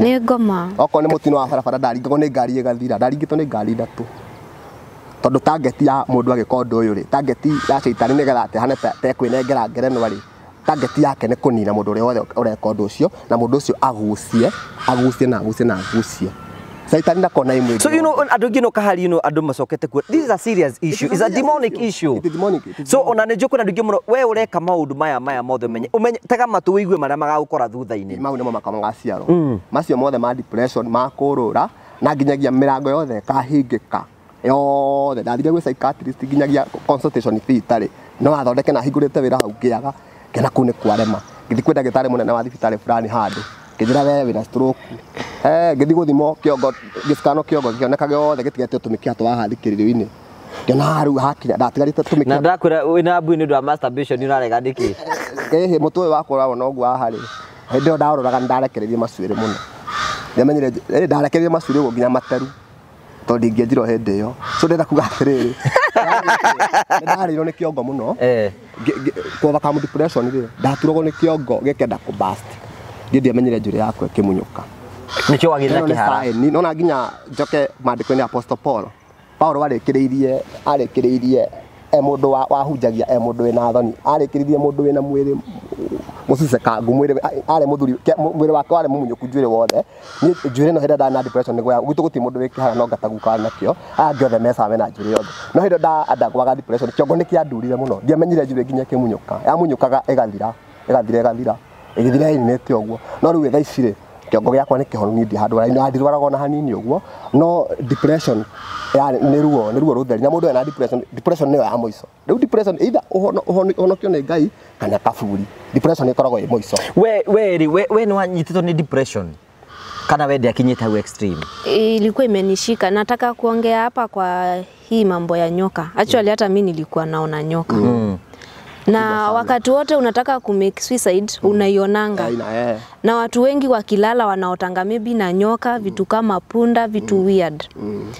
nä ngoma okorwo nä må tino wa barabara ndaringagwo nä ngari ĩgathira ndaringĩtwo nĩ ngari ithatũ tondå tangeti ya må ndå agä ka å ndå å yå rä tangeti ya caitani ni getha atehane tekwä nengera ngerenwa ri target yake nä kå nina må ndå å rä a wothe å reka å ndå cio na må ndå å cio agucie agucie na agucie na agucie saitani ndakona imwe so you know andå aingä no kahari you know andå macokete kuo this is a serious issue is a demonic issue so ona nä njå na andå aingä we å reka maya maya mothe å menye tega matå wä igue marä a thutha-inä mau nä mo magaciarwo mm. macio mothe ma depression makå rå ra na nginyagia mä rango yothe kahingä ka yothe ndathire gwä psychiatrist nginyagia consultation fee itarä no athondeke na hingå rä te wä ra hau ngä aga ngena kå nä kwarema ngä kwä ndagä må nene wa thibitarä burani handå ngithira wewe wina stroke eh ngithi guthimo kiongo giscano kiongo kioneka giothe gitigete utumikia twa hathikiririo-ini ngiona haru hakinya ndatigarite tumikia na ndakwira wina mbu ni ndu wa masturbation urarega ndiki kihi mutu uyu wakwa urawo noguo ahari hindi iyo ndaroraga ndarekererie macuĩrĩ mũno ndamenyire ndarekereire macuĩrĩ ũguo nginya materu tondå ingäenjirwo hä ä yo so ndä kuga atä rä rä ndarä irwo nä kä ongo må no eh. kwovaka rä ndaturagwo nä kä ongo gä kenda kå ndiä ndiamenyire njå rä yakwe kä munyå ka nä kä wagä na nona nginya njoke mandä ko nä apostol paul paulo arä kä rä irie arä kä rä irie e mundu wa wahunjagia e mundu wina thoni arikiririe mundu wina mwiri ngu mwiri ari muthuri mwiri wake wari mumunyu kujwire wothe ni jwire no hinda da na depression ni gwya gwitu guti mundu wikihaga no ngata guka na kio a angĩ mesa we na jwire yothe no hinda ndandagwaga depression kiongo ni kĩandurire mũno ndiamenyire njwiri nginya kĩmunyuka yamunyukaga ĩgathira ĩgathira ĩgathira ĩgĩthira ĩninĩte ũguo no rĩu thaa ici rĩ kiongo giakwa ni kihonu ni ndirwaraga na hanini uguo no depression ya ni ruo ni ruo rutheri na mundu ena depression depression ni ya moiso riu depression either uhonokio ni ngai kana kaburi depression ni i moiso we we we we ni wanyititwo ni depression kana wende akinyita hau extreme? Ilikuwa imenishika. Nataka kuongea hapa kwa hii mambo ya nyoka. Actually hata mimi nilikuwa naona nyoka. Mm na wakati wote unataka make suicide mm. unaionanga Aina, yeah. na watu wengi wakilala wanaotanga maybe na nyoka mm. vitu kama punda vitu mm. weird mm.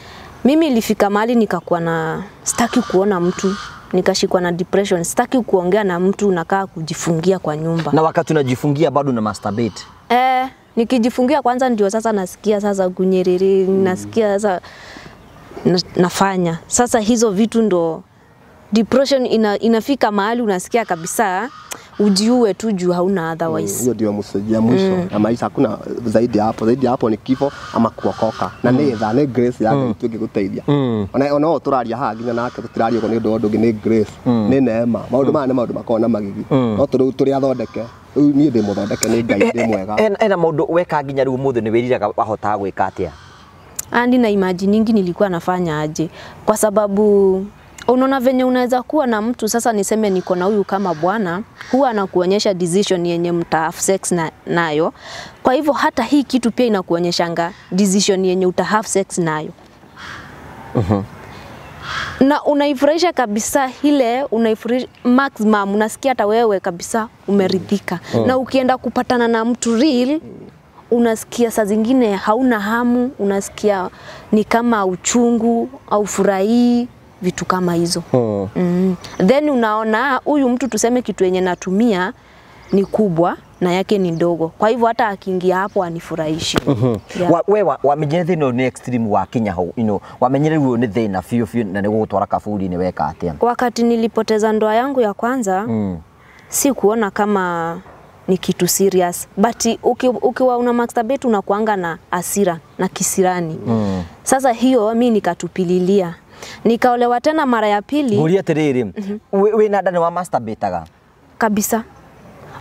mimi ilifika mahali nikakuwa na sitaki kuona mtu nikashikwa na depression, sitaki kuongea na mtu, unakaa kujifungia kwa nyumba. Na wakati unajifungia bado na masturbate? Eh, nikijifungia kwanza ndio sasa nasikia sasa kunyerere, mm. nasikia sasa na, nafanya sasa hizo vitu ndo depression ina, inafika mahali unasikia kabisa ujiue tu juu hauna otherwise. Mm, hiyo ndio msiji ya mwisho na mm. maisha, hakuna zaidi hapo. Zaidi hapo ni kifo ama kuokoka, na mm. ni nä tha grace yake yaani mm. tuä Ona ona turaria tå nginya nake tutiraria kwa å ndo å ndå grace ni neema Maundu ndå maya nä maå ndå na magigi no tå turi athondeke rä u niä ndä må thondeke nä ngai ndä mwega ena maå ndå weka nginya rä u må thä nä wä riraga wahotaga gwä ka atä a andi ah, na imagine nyingi nilikuwa nafanya aje kwa sababu unaona venye unaweza kuwa na mtu sasa, niseme niko na huyu kama bwana, huwa anakuonyesha decision yenye mta sex na, nayo. Kwa hivyo hata hii kitu pia inakuonyeshanga decision yenye uta have sex nayo -huh. Mhm. na unaifurahisha kabisa ile unaifurahisha maximum, unasikia hata wewe kabisa umeridhika -huh. Mm. na ukienda kupatana na mtu real unasikia saa zingine hauna hamu, unasikia ni kama uchungu au furahii vitu kama hizo oh. mm. Then unaona huyu mtu tuseme kitu yenye natumia ni kubwa na yake ni ndogo, kwa hivyo hata akiingia hapo anifurahishi. mm -hmm. yeah. wa, wa, wamenyerete ni extreme wa Kenya you know, wamenyerere uyo ni thina fiu fiu na ni gugutwara kaburi ni weka atia? Wakati nilipoteza ndoa yangu ya kwanza mm. si kuona kama ni kitu serious but uki, una masturbate unakuanga na asira na kisirani mm. Sasa hiyo mi nikatupililia nikaolewa tena mara ya pili. Nguria atiriri mm -hmm. we, we nada ni wa masturbataga kabisa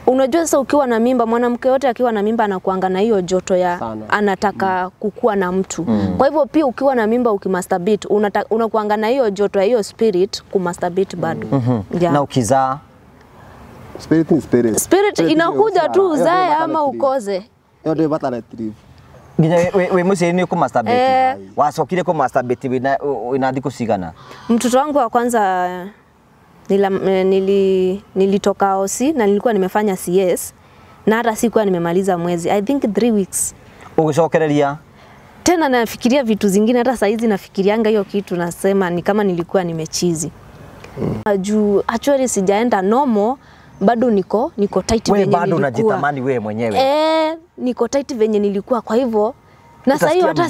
Unajua sasa ukiwa na mimba, mwanamke yote akiwa na mimba anakuanga na hiyo joto ya Sana. anataka mm. kukua na mtu mm. Kwa hivyo pia ukiwa na mimba ukimasturbate, unakuanga na hiyo joto ya hiyo spirit kumasturbate bado mm -hmm. yeah. na ukizaa spirit ni spirit. Spirit, spirit inakuja tu uzae ama ukoze yote ipata retrieve nginya wä må ciä nä å kå wacokire kå wä na thikå cigana mtoto wangu wa kwanza nila, eh, nili, nilitoka osi na nilikuwa nimefanya CS na hata sikuwa nimemaliza mwezi I think 3 weeks. Ukicokereria tena nafikiria vitu zingine, hata saizi nafikirianga hiyo kitu, nasema ni kama nilikuwa nimechizi mm. juu actually sijaenda normal bado niko niko tight venye nilikuwa. Wewe bado unajitamani wewe mwenyewe. Eh, niko tight venye nilikuwa. Kwa hivyo na sasa hiyo hata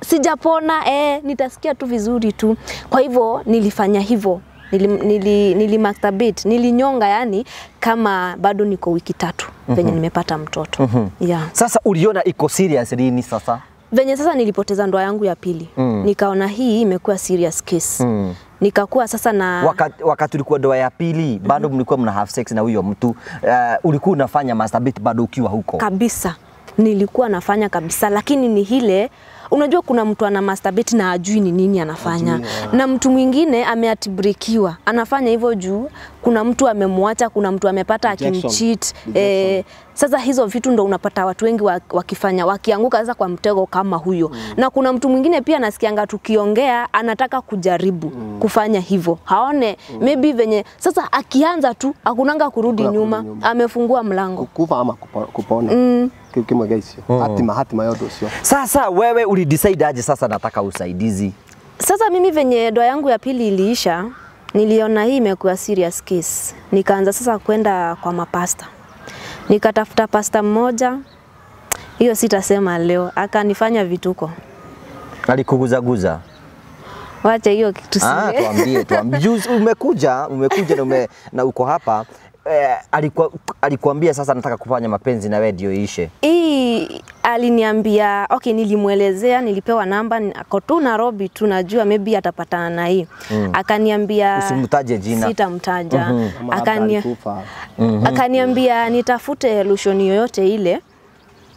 sijapona eh, nitasikia tu vizuri tu. Kwa hivyo nilifanya hivyo Nili, nili, nili, nili nilinyonga, yani kama bado niko wiki tatu venye mm -hmm. nimepata mtoto mm -hmm. yeah. Sasa uliona iko serious lini sasa? Venye sasa nilipoteza ndoa yangu ya pili mm. nikaona hii imekuwa serious case mm nikakuwa sasa na wakati, wakati ulikuwa ndoa ya pili mhm. bado mlikuwa mna have sex na huyo mtu uh, ulikuwa unafanya masturbate bado ukiwa huko kabisa? Nilikuwa nafanya kabisa, lakini ni hile unajua, kuna mtu ana masturbate na ajui ni nini anafanya, Ajua. na mtu mwingine ameatibrikiwa anafanya hivyo juu kuna mtu amemwacha, kuna mtu amepata akimcheat. Eh, sasa hizo vitu ndo unapata watu wengi wakifanya wakianguka sasa kwa mtego kama huyo mm. na kuna mtu mwingine pia nasikianga tukiongea anataka kujaribu mm. kufanya hivyo haone mm. maybe venye sasa akianza tu akunanga kurudi nyuma, nyuma amefungua mlango kukufa ama kupona mm kimwe guys, mm. hatima hatima yote sio sasa wewe decide aje sasa nataka usaidizi sasa mimi venye ndoa yangu ya pili iliisha niliona hii imekuwa serious case, nikaanza sasa kwenda kwa mapasta, nikatafuta pasta mmoja, hiyo sitasema leo, akanifanya vituko. Alikuguzaguza? Wacha hiyo kitu. Ah, tuambie, tuambie. Umekuja, umekuja na, ume, na uko hapa eh, alikuwa, alikuambia sasa nataka kufanya mapenzi na wewe ndio iishe? Hii aliniambia okay, nilimwelezea, nilipewa namba, ako tu Nairobi, tunajua maybe atapatana na hii mm. Akaniambia usimtaje jina, sitamtaja mm mm-hmm. -hmm. Akania, mm -hmm. Akaniambia nitafute lotion yoyote ile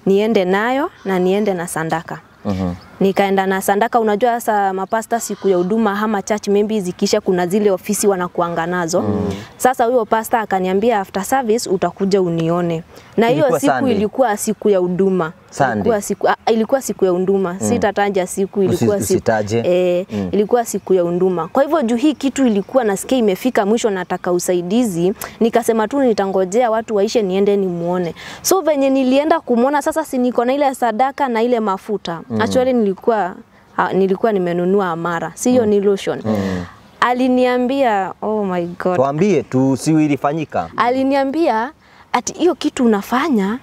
niende nayo na niende na sandaka mm -hmm nikaenda na sandaka. Unajua sasa mapasta siku ya huduma hama church maybe zikisha, kuna zile ofisi wanakuanga nazo mm. Sasa huyo pasta akaniambia after service utakuja unione, na hiyo siku Sunday. ilikuwa siku ya huduma ilikuwa siku, a, ah, ilikuwa siku ya huduma mm. sitataja siku ilikuwa Usi, siku, e, mm. ilikuwa siku ya huduma. Kwa hivyo juu hii kitu ilikuwa nasikia imefika mwisho, nataka usaidizi, nikasema tu nitangojea watu waishe niende nimuone. So venye nilienda kumuona sasa si niko na ile sadaka na ile mafuta mm. actually nilikuwa ha, nilikuwa nimenunua Amara, hiyo mm. ni lotion mm. Aliniambia oh my god, tuambie tusiwe ilifanyika. Aliniambia ati hiyo kitu unafanya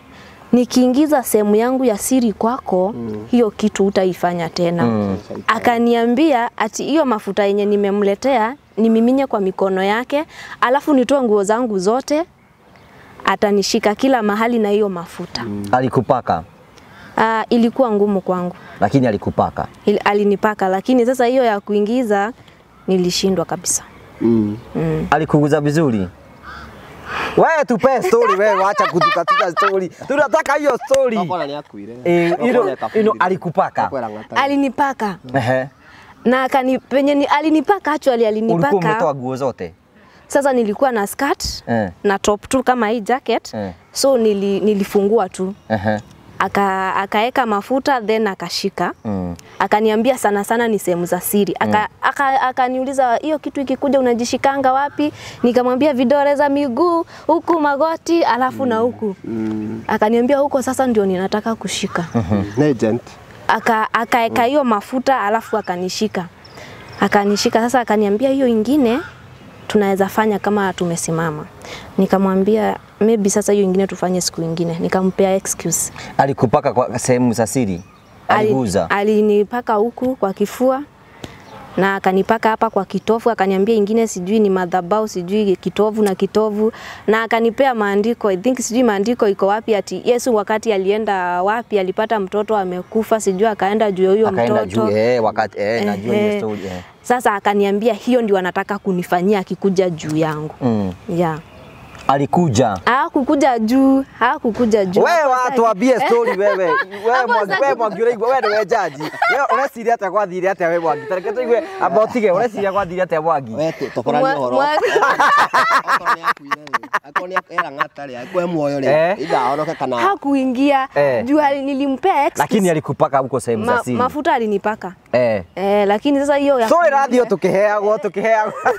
nikiingiza sehemu yangu ya siri kwako mm. hiyo kitu utaifanya tena mm. Akaniambia ati hiyo mafuta yenye nimemletea nimiminye kwa mikono yake, alafu nitoe nguo zangu zote, atanishika kila mahali na hiyo mafuta mm. Alikupaka Uh, ilikuwa ngumu kwangu, lakini alikupaka. Il, alinipaka, lakini sasa hiyo ya kuingiza nilishindwa kabisa. Mm. Mm. Alikuguza vizuri. Wewe tupe story wewe, acha kutukatika story. Tunataka hiyo story. Eh, hilo hilo alikupaka. Alinipaka. Ehe. Na akani penye ni alinipaka actually alinipaka. Ulikuwa umetoa nguo zote? Sasa nilikuwa na skirt eh, na top tu kama hii jacket eh, so nili, nilifungua tu Uh -huh aka akaweka mafuta then akashika mm. akaniambia sana sana ni sehemu za siri mm. aka, mm. aka, akaniuliza hiyo kitu ikikuja unajishikanga wapi nikamwambia vidole za miguu huku magoti alafu mm. na huku mm. akaniambia huko sasa ndio ninataka kushika mm aka akaeka mm. hiyo mafuta alafu akanishika akanishika sasa akaniambia hiyo ingine tunaweza fanya kama tumesimama. Nikamwambia maybe sasa hiyo ingine tufanye siku ingine, nikampea excuse. Alikupaka kwa sehemu za siri? Aliguza? Alinipaka huku kwa kifua na akanipaka hapa kwa kitovu, akaniambia ingine sijui ni madhabau sijui kitovu na kitovu, na akanipea maandiko. I think sijui maandiko iko wapi, ati Yesu wakati alienda wapi, alipata mtoto amekufa, sijui akaenda juu ya huyo mtoto juu, eh, wakati eh, eh, najua story eh. Sasa akaniambia hiyo ndio anataka kunifanyia akikuja juu yangu mm. yeah alikuja hakukuja juu, hakukuja juu. Wewe watu watuambie eh? story wewe. Wewe mwangi wewe mwangi uraigua wewe ndiwe jaji. Wewe hata atia gwathire atia wewe mwangi. Tareke tuigue amba unasiri kwa dhiri hata mwangi. Wewe tukorani uhoro. Akorwo ni akuire ri. Akorwo ni era ng'ata ri. Akwe moyo ri. Eh? Ida aoroke kana. Hakuingia. Eh. Juu nilimpea ex. Lakini alikupaka huko sehemu za siri. Mafuta alinipaka. Eh. Eh, lakini sasa hiyo ya. So irathio tukiheagwo tukiheagwo.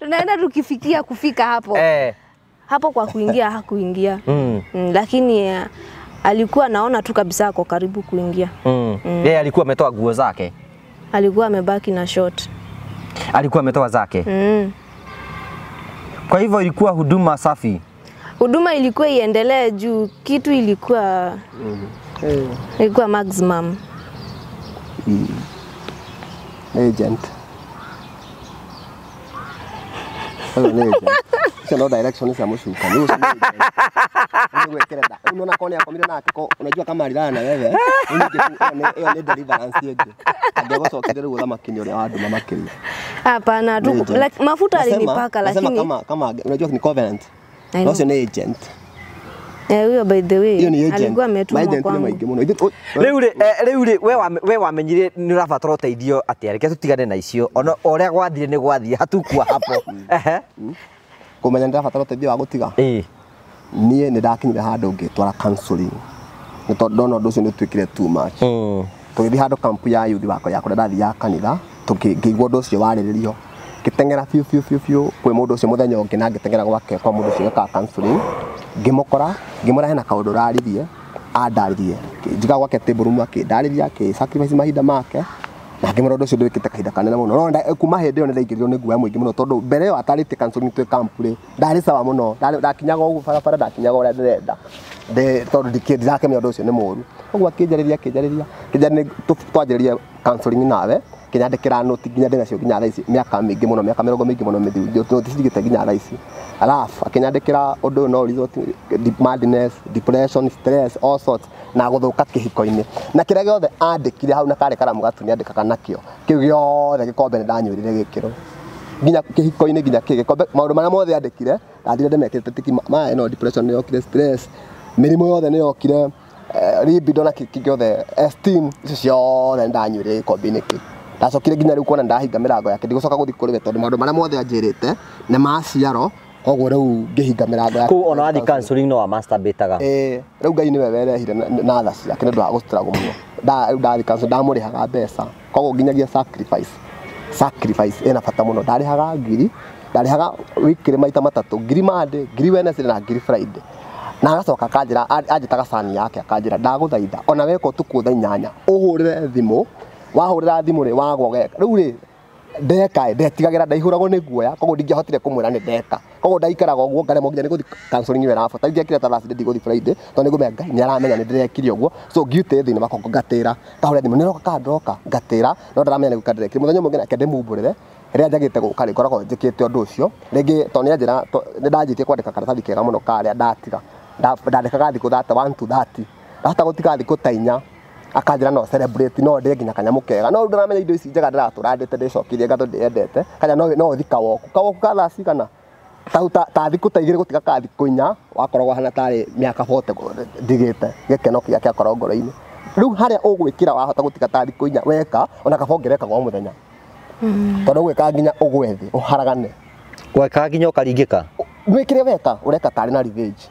Tunaenda tukifikia hakuingia kufika hapo eh. hapo kwa kuingia hakuingia mm. Mm, lakini eh, alikuwa naona tu kabisa ako karibu kuingia mm. Mm. Yeye alikuwa ametoa nguo zake, alikuwa amebaki na short, alikuwa ametoa zake mm. Kwa hivyo ilikuwa huduma safi, huduma ilikuwa iendelee juu kitu ilikuwa mm. Eh. ilikuwa maximum mm. agent Niweke. Sasa ndo direction sasa mshuka. Ni usiweke. Niwekele da. Unaona kone yako mimi na atiko unajua kama alilala na wewe. Hiyo ni deliverance yake. Ndio kwa sababu kidogo kama kinyo ya wadu mama kinyo. Hapana tu mafuta alinipaka lakini kama kama unajua ni covenant. Ndio ni agent. Eh, huyo by the way alikuwa ametumwa kwangu. Oh, oh. Rĩu rĩ eh, rĩu rĩ we wamenyire nĩ ũrabatara ũteithio atĩa? Reke tũtigane na icio. Ona ũrĩa gwathire nĩ gwathire hatukua hapo. Ehe. Hmm. Kũmenya nĩ ndĩrabatara wa gũtiga. Ĩĩ. Niĩ nĩ ndakinyire handũ ngĩtwara counseling. Nĩ tondũ ndona ũndũ ũcio nĩ ũtuĩkire too much. Tũgĩthiĩ handũ kampu ya yuthi wakwa ya kũrĩa ndathiaga kanitha, ngĩigua ũndũ ũcio warĩrĩrio ngitengera biũ biũ biũ biũ kwĩ mũndũ ũcio mũthenya ũngĩ na ngĩtengera gwake kwa mũndũ ũcio wekaga counseling ngĩmũkora ngĩmwĩra hena kaũndũ ũraririe andaririe njiga gwake table room akĩndarĩria akĩ mahinda make na ngĩmwĩra ũndũ ũcio ndwĩkĩte kahinda kanene mũno no kuma hĩndĩ ĩyo nĩndaingĩrirwo nĩ guoya mũingĩ mũno tondũ mbere ĩyo atarĩte counseling twĩ camp rĩ ndarĩ sawa mũno ndakinyaga ũguo barabara ndakinyaga ũrĩa ndĩrenda tondũ ndirakĩmenya ũndũ ũcio nĩ mũru ũguo akĩnjarĩria akĩnjarĩria akĩnjarĩria twanjĩrĩrie counseling nawe nginya ndikira noti nginya ndä nacio nginya thaa ici mä aka mä ingä må no mä aka mä rongo mä ingä må no noti cirigä te nginya thaa ici alaf akinyandikira undu uyu no result madness depression stress all sorts na guthuka kihiko-ini na kiria giothe andikire hau na kari karamu gatuni andikaga nakio kiu giothe gikombe ni ndanyuirire gikiro nginya kihiko-ini nginya ki gikombe maundu maria mothe andikire ndathire ndimekirite tiki maya no depression ni yokire stress mirimu yothe ni yokire eh, libido na kiki giothe esteem icio ciothe ni ndanyuirire gikombe-ini kiu ndacokire nginya riu kuona ndahinga mirango yake ndigocoka guthi kuri we tondu maundu maria mothe anjirite ni maciaro koguo riu ngihinga mirango yake kuu ona wathi counseling no wa masturbataga eh riu ngai niwe werehire na tha ciake ni ndu wa gustruggle muno ndathi counseling ndamurihaga mbeca koguo nginyagia sacrifice sacrifice ina bata muno ndarihaga ngiri ndarihaga wikire maita matatu ngiri mande ngiri wenecire na ngiri friday na agacoka akanjira anjĩtaga cani yake akanjĩra ndagũthaitha ona weka ũtukũ tha inyanya ũhũrĩre thimũ wahurira thimu ri wagogeka riu ri ndeka ndetigagira ndaihuragwo nä guoya koguo ndingäahotire kå mwä ra nä ndeka koguo ndaikaraga å guo ngaremwo nginya guthi counseling thiä ä rabatara ndiekire ta ndi gå thiä friday to ni ngå mea ngai nä aramenya ni ndärekire guo so ngiutä thä inä makongo ngatä ra ngahå rä thimå roka ka ndoka ngatä no ndaramenya ni gå kanderekire må thenya må ngä nake ndä mumbå rä re rä a njagä te gå karä ngoragwo njä kä te å ndå å cio rä to nä anjä nä ndanjä tie kwandä ka karatathi kega må no karä a ndatiga ndandä kaga thikå thate ndahota gå tiga thikå ta inya akanjira no celebrate no ndä nginya kanyamu kega no ndiramenya indo ici njega ndiratå ndä te ndä cokirie ngatå ndä endete kanya no å thi kawoku kawoku kathaaci kana tau ta thikå ta igä rä gå tiga ka thikå inya wakoragwo hana tarä mä aka bote ndigä te gä keno kä akä akorwo ngoro-inä rä u harä a å wahota gå tiga ta thikå inya weka ona kaba å ngä reka gwa må thenya hmm. tondå nginya ugwethi uharagane thä nginya ukaringika karingä weka ureka reka tarä na revenge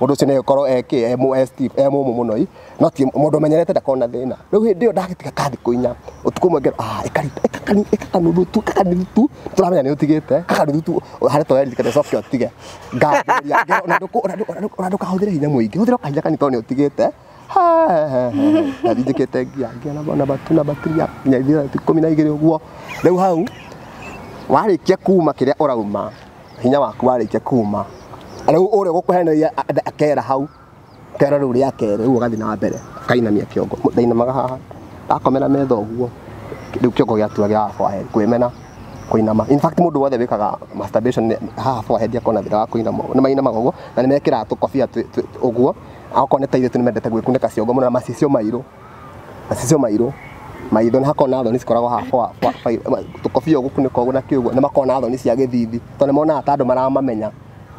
mundu ucio ni nekorwo eki emumu muno e e i no ti mundu umenyerete ndakona thina riu hindi iyo ndagitiga kathi kuinya utuku ah mwengero ikakanuthu tu kakanuthu tu turamenya ni utigite kakanuthu tu haria tweririkanire coke utige ona ndukahuthire hinya muingi huthire kahinya kani to ni utigite na ndinjikite ngia ngia na batu na batria nya ithirati ikumi na igiri uguo riu hau warikia kuma kiria urauma hinya waku warikia kuma rä u å rä a gå kå henagia akera hau kero rä u rä akere rä u agathi na mbere akainamia kä ongo ndainamaga haha akomera metha guo rä u kä ongo gä atua gä abahed kwä mena kå inama ndå wothe wä kaga haha forehead akona thä ra wa kå inama nä na nä mekä raga tå kobia å ta irä tu mendete gwä kunä ciongo må na macicio mairå macicio mairå maitho nä hakoragwo na thoni cikoragwo haha tå kobia å gå kunä ka å na thoni cia gä thithi tondå monaga ta andå maramamenya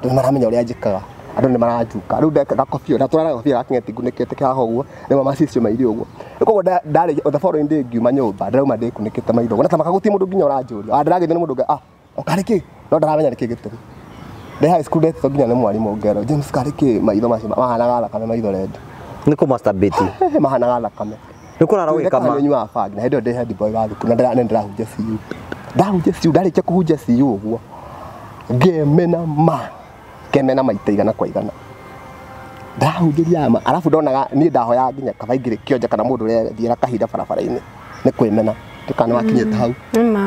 nä maramenya å rä a njä kaga andå nä maranjuka rä u gakobio ndatwarana gakobio gakingeti ngunä kä te kaho å guo nä mo macicio mairi å guo rä koguo ndarä thabarå-inä ndä ngiuma nyå mba ndĩrauma ndä kunä kä te maitho guo na tamaka gå ti må ndå nginya å ranjå ria ah, ndäragä thio nä må ndå nga ah, karä kä no ndaramenya nä kä gä tumi ndä high school ndetitwo nginya nä mwarimå ngero james karä kä maitho macio mahanaga thakame maitho rendi nä kå masturbate mahanaga thakame nä kå rara å gä kama nä nyuaga bangi na hä ndä ä yo ndä head boy wa thukuru na nä ndärahunjia ciu ndahunjia ciu ndarä kia kå hunjia ciu å guo ngämena ma keme na maita igana kwa igana ndahunjĩria ma arabu ndonaga niĩ ndahoya nginya kaba ingĩrĩ kĩonja kana mũndũ ũrethiĩra kahinda barabara-inĩ nĩ kwĩmena tukana wakinyĩte mm. hau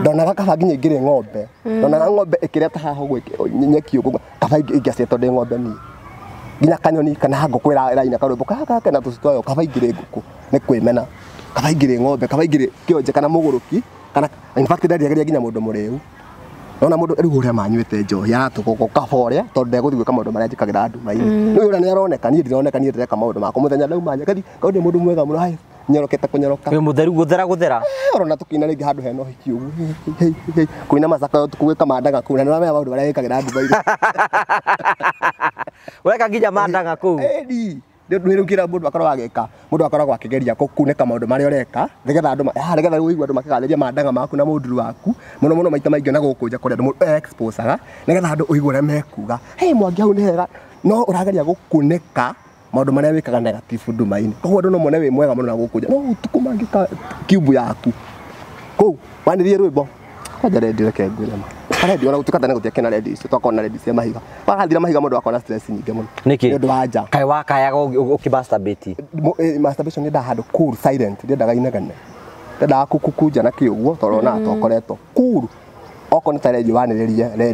ndonaga kaba nginya ingĩrĩ ng'ombe mm. ndonaga ng'ombe ĩkĩreta haha ũguo nyeki ũguo kaba ingĩacia tondũ ng'ombe niĩ nginya kanyoni kana ngũkũ ĩraina karwĩmbo kakake na tũci twayo kaba ingĩrĩ ngũkũ nĩ kwĩmena kaba ingĩrĩ ng'ombe kaba ingĩrĩ kĩonje kana mũgũrũki kana in fact ndariagĩria nginya mũndũ mũrĩu ona mundu riu uria manyuite njohi atugogo kabore tondu ndeguthi gwika maundu maria njikagira andu mai ni ura ni mm. aroneka ni ndironeka ni ndireka maundu makwa muthenya ndau manya kathi ndi mundu mwega muno hai nyorokete kunyoroka wi mutheru guthera guthera orona eh, tukina ringi handu hena hiki ugu kuina macaka tukugika mandaga kuu na niramenya maundu maria wikagira andu mai weka nginya mandaga kuu rä u kira må ndå akorwo agä må ndå akoragwo akä geria kå kunä maå ndå marä a å reka nä andå nä getha wä igua andå makägathä mandanga maku na må nduru waku må no må no maita maingä na gå kå nja kå rä andå aga nä getha andå å igå rä a mekuga mwangi hau nä hega no å rageria gå kunä ka maå ndå marä a wä kaga negatibu nduma koguo andå no mone wä mwega må no na gå kå nja no å tukå mangä ka kiubu yaku kå u wanä rie rwä mbo kwanjarendireke ngwä rema arendio na gutuka tana gutiake na redio icio twakorwo na redio cia mahiga wagathira mahiga mundu akona stress nyingi muno niki ndu wa nja kai wakayaga ukimasturbate masturbation ni nda handu cool silent ndiendaga inegene ndendaga kukunja na kiuguo tondu mm. to koreto cool oko nä ta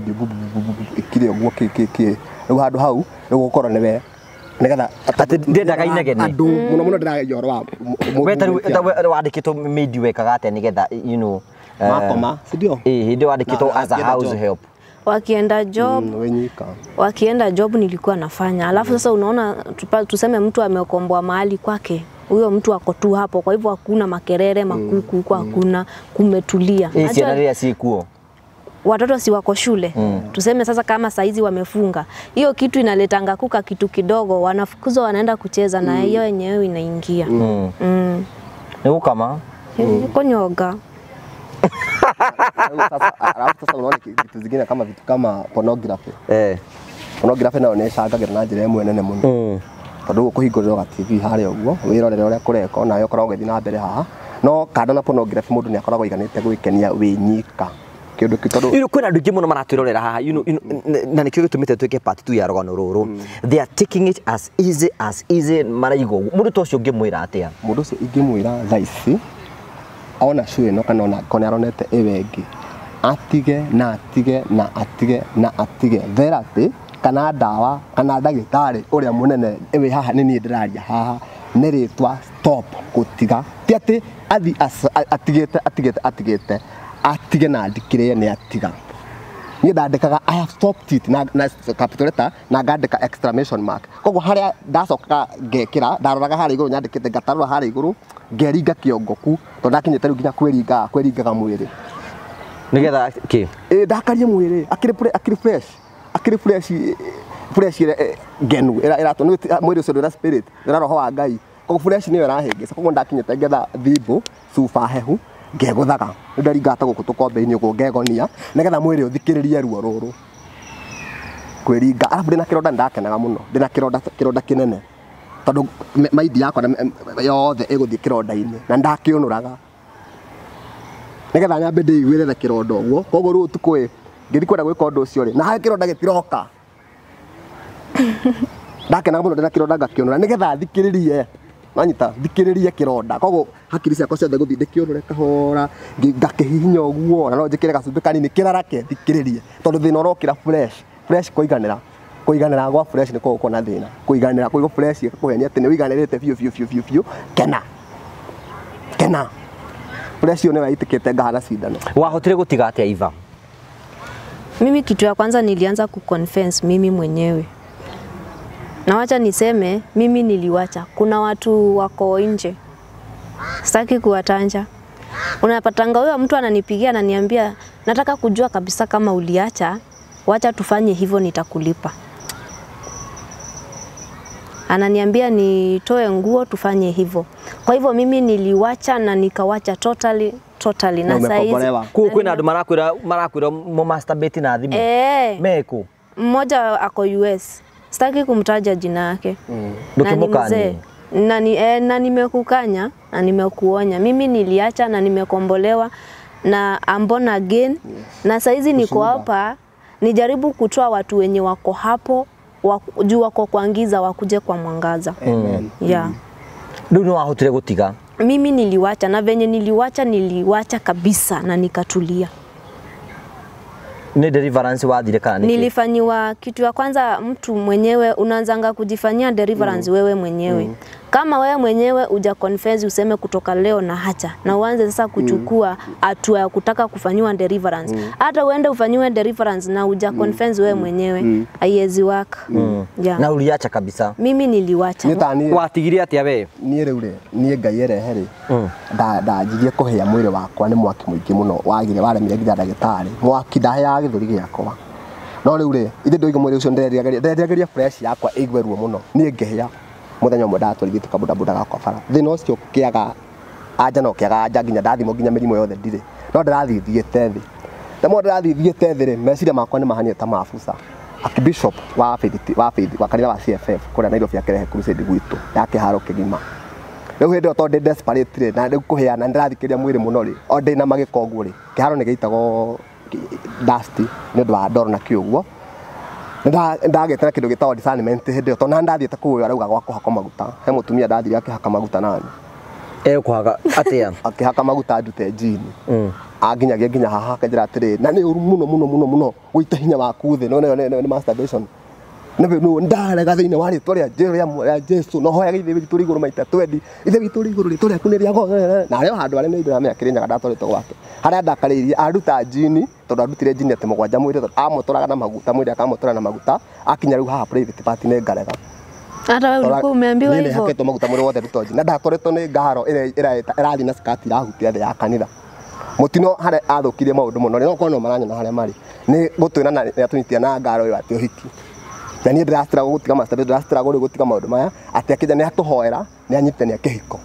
bu bu bu ikire å guo rä u handå hau rä u gå korwo nä we nä gethandäendaga inegene andå må no må no ndä rageria å horo wa wetawandä kä two mä ndi wekaga atä you know makoma eh, si eh, ndio? andikitwo as a house help wakienda mm, job mm, wakienda job nilikuwa nafanya alafu mm. sasa unaona tupa, tuseme mtu amekomboa mahali kwake huyo mtu ako tu hapo, kwa hivyo hakuna makerere mm. makuku huko, hakuna kumetulia. Hii eh, watoto si wako shule mm. Tuseme sasa kama saizi wamefunga, hiyo kitu inaletanga kuka kitu kidogo, wanafukuzwa wanaenda kucheza mm. na hiyo yenyewe inaingia mm. mm. Ni kama mm. konyoga Alafu sasa unaona kitu zingine kama vitu kama pornography. Eh. Pornography nayo nicangagira na njira imwe nene muno. Mm. Tondu kuhingurira ga TV haria uguo wirorere uria kureka nawe ukorwo ugithii na mbere haha no kando na pornography mundu niakoragwo aiganite gwikenia wi nyika kindu tondu you kwina andu ingi muno maratwirorera haha kä o gä tå mä te gitumite twike part 2 ya å ruru mm. they are taking it as easy mwä ra maraigwo mundu ta ucio ngimwira atia mundu ucio ingimwira thaici ona cuä no kana onako nä aronete ä e wengä atige na atige na atige na atige therapy kana ndawa kana ndagĩtarĩ ũrĩa mũnene wĩ e haha nĩ niĩ ndĩraria haha ah. nĩ rĩtwa stop gũtiga ti atĩ athi atigĩte atigĩte atigĩte atige na ndikĩrĩe nĩ atiga niä ndandäkaga i have stopped it na, na capital letter na ngandäka exclamation mark koguo harĩa ndacokaga ngekĩra ndaroraga harĩa igũrũ nyandĩkĩte ngatarora harĩa igũrũ ngeringa kĩongo ku tondũ ndakinyĩte rĩu nginya kwĩringaga kwĩringaga mwĩrĩ nigetha kä ä ndakarie mwä rä akirä fresh akirä fresh fresh ngenu ĩratwo nĩ mwĩrĩ ũcio ndwĩna spirit ndwĩna roho wa ngai koguo fresh nĩyo ĩrahĩngĩca koguo ndakinyĩte ngetha thimbo cuba hehu ngeguthaga ndaringata guku tukombe-ini uguo ngegonia nigetha mwiri uthikiririe ruo ruru kwiringa arabu ndina kironda ndakenaga muno ndina kironda kironda kinene tondu maindi yakwa yothe iguthii kironda-ini na ndakiunuraga nigetha nyambe ndiiguirere kironda uguo koguo riu utuku i ngithi kwenda gwika undu ucio ri na hayo kironda gitiroka ndakenaga muno ndina kironda ngakiunura nigetha thikiririe manyita thikiriria kironda kogo hakiri ciakwa ciothe guthi ndikiurure kahora ngakihihinya uguo na no njikire gacumbi kanini kirarake thikiririe tondu thina urokira fresh fresh koiganira kuiganira gwa fresh ni kuona thina kuiganira kuigo fresh kuhenia ati ni uiganirite biu biu biu biu biu kena kena fresh yo ni waitikite ngahana cindano wahotire gutiga atia iva mimi kitu ya kwanza nilianza ku confess mimi mwenyewe na wacha niseme mimi niliwacha. Kuna watu wako nje, sitaki kuwatanja. Unapatanga huyo mtu ananipigia ananiambia, nataka kujua kabisa kama uliacha, wacha tufanye hivyo, nitakulipa. Ananiambia nitoe nguo tufanye hivyo. Kwa hivyo mimi niliwacha na nikawacha totally totally na saizi. Ku kwina andu marakwira marakwira mu masturbate na thimu. Eh. Meku. Mmoja ako US sitaki kumtaja jina yake mm. na mzee na, ni, eh, na nimekukanya na nimekuonya. Mimi niliacha na nimekombolewa na ambon again yes. na sahizi niko hapa nijaribu kutoa watu wenye wako hapo juu wako kwangiza wakuje kwa mwangaza Amen. yeah. Mm. Ndu ni gutiga mimi niliwacha na venye niliwacha niliwacha kabisa na nikatulia ni deliverance wathire kana niki? Nilifanyiwa kitu ya kwanza, mtu mwenyewe unaanzanga kujifanyia deliverance mm. wewe mwenyewe mm. Kama wewe mwenyewe uja confess useme kutoka leo na hacha na uanze sasa mm. kuchukua hatua mm. ya kutaka kufanyiwa deliverance. Mm. hata Mm. uende ufanyiwe deliverance na uja confess mm. wewe mm. mwenyewe mm. haiwezi work. Mm. Yeah. Na uliacha kabisa. Mimi niliwacha. Nitani. Watigire atia we? Nie riu ri, nie ngai erehere. Da da njirie kuhia mwiri wakwa ni mwaki mwingi muno wagire waremire githa dagitari Mwaki ndaheaga githuri giakwa no riu ri ithe ndoiga mwiri ucio ndireriageria ndireriageria pressure yakwa igwe ruo muno nie ngehia muthenya umwe ndatwarithie tukabudabuda gakwa bara thina ucio kiaga anja no kiaga anja nginya ndathimo nginya mirimo yothe ndirĩ no ndĩrathiĩ thiĩte thĩ na mo ndĩrathiĩ tethi re rĩ meciria makwa ni mahanie ta mabusa akibishop wa faith wa faith wa kanitha wa CFF kũrĩa Nairobi akerehe crusade gwitũ ya kĩharo kĩgima rĩu hĩndĩ ĩyo tondũ ndĩ desperate re na rĩu kũhĩa na ndĩrathikĩria mwĩrĩ mũno rĩ o ndĩ na magĩko ũguo rĩ kĩharo nĩ gĩitagwo dust ni ũndũ wa ndoro na kĩ ndagetera kindu gitagwo discernment hindi to na ndathiite kuu uyu arauga gwa kuhaka maguta he mutumia ndathire haka maguta nani ekuhaka atia akihaka maguta ndute njini mm. anginyagia nginya haha akanjira atiriri na ni uru muno muno muno muno gwite hinya waku thi no nä masturbation na ndaraga thä inä wa rä twa rä jesu no hoyaga ithe witå rä igå rå maita twendi ithe witå rä igå rå rä tå rä aku nä rä ago na harä a handå arä a nä ndå ramenya kä rä njaga ndatwarä two gwake harä a ndakarä irie aruta jini tondå arutire jini atä må gwanja mwä rä amotoraga na maguta mwä rä akamotora na maguta akinya rä u haha nä ngarega haketwo maguta må rä wothe rutonji na ndatwarätwo nä ngaro ärathiä na skati irahutire thä ya kanitha mutino harä athå kirie maå ndå må no rä nokorwo no maranyona harä a marä nä gå twä na nä atå nyitia na ngaro ä yo atä å hiki na niä ndä racitara gå mastabe ndä racitara gå rä gå tiga maå ndå maya atä akä nä atå hoera nä anyitithania kä hiko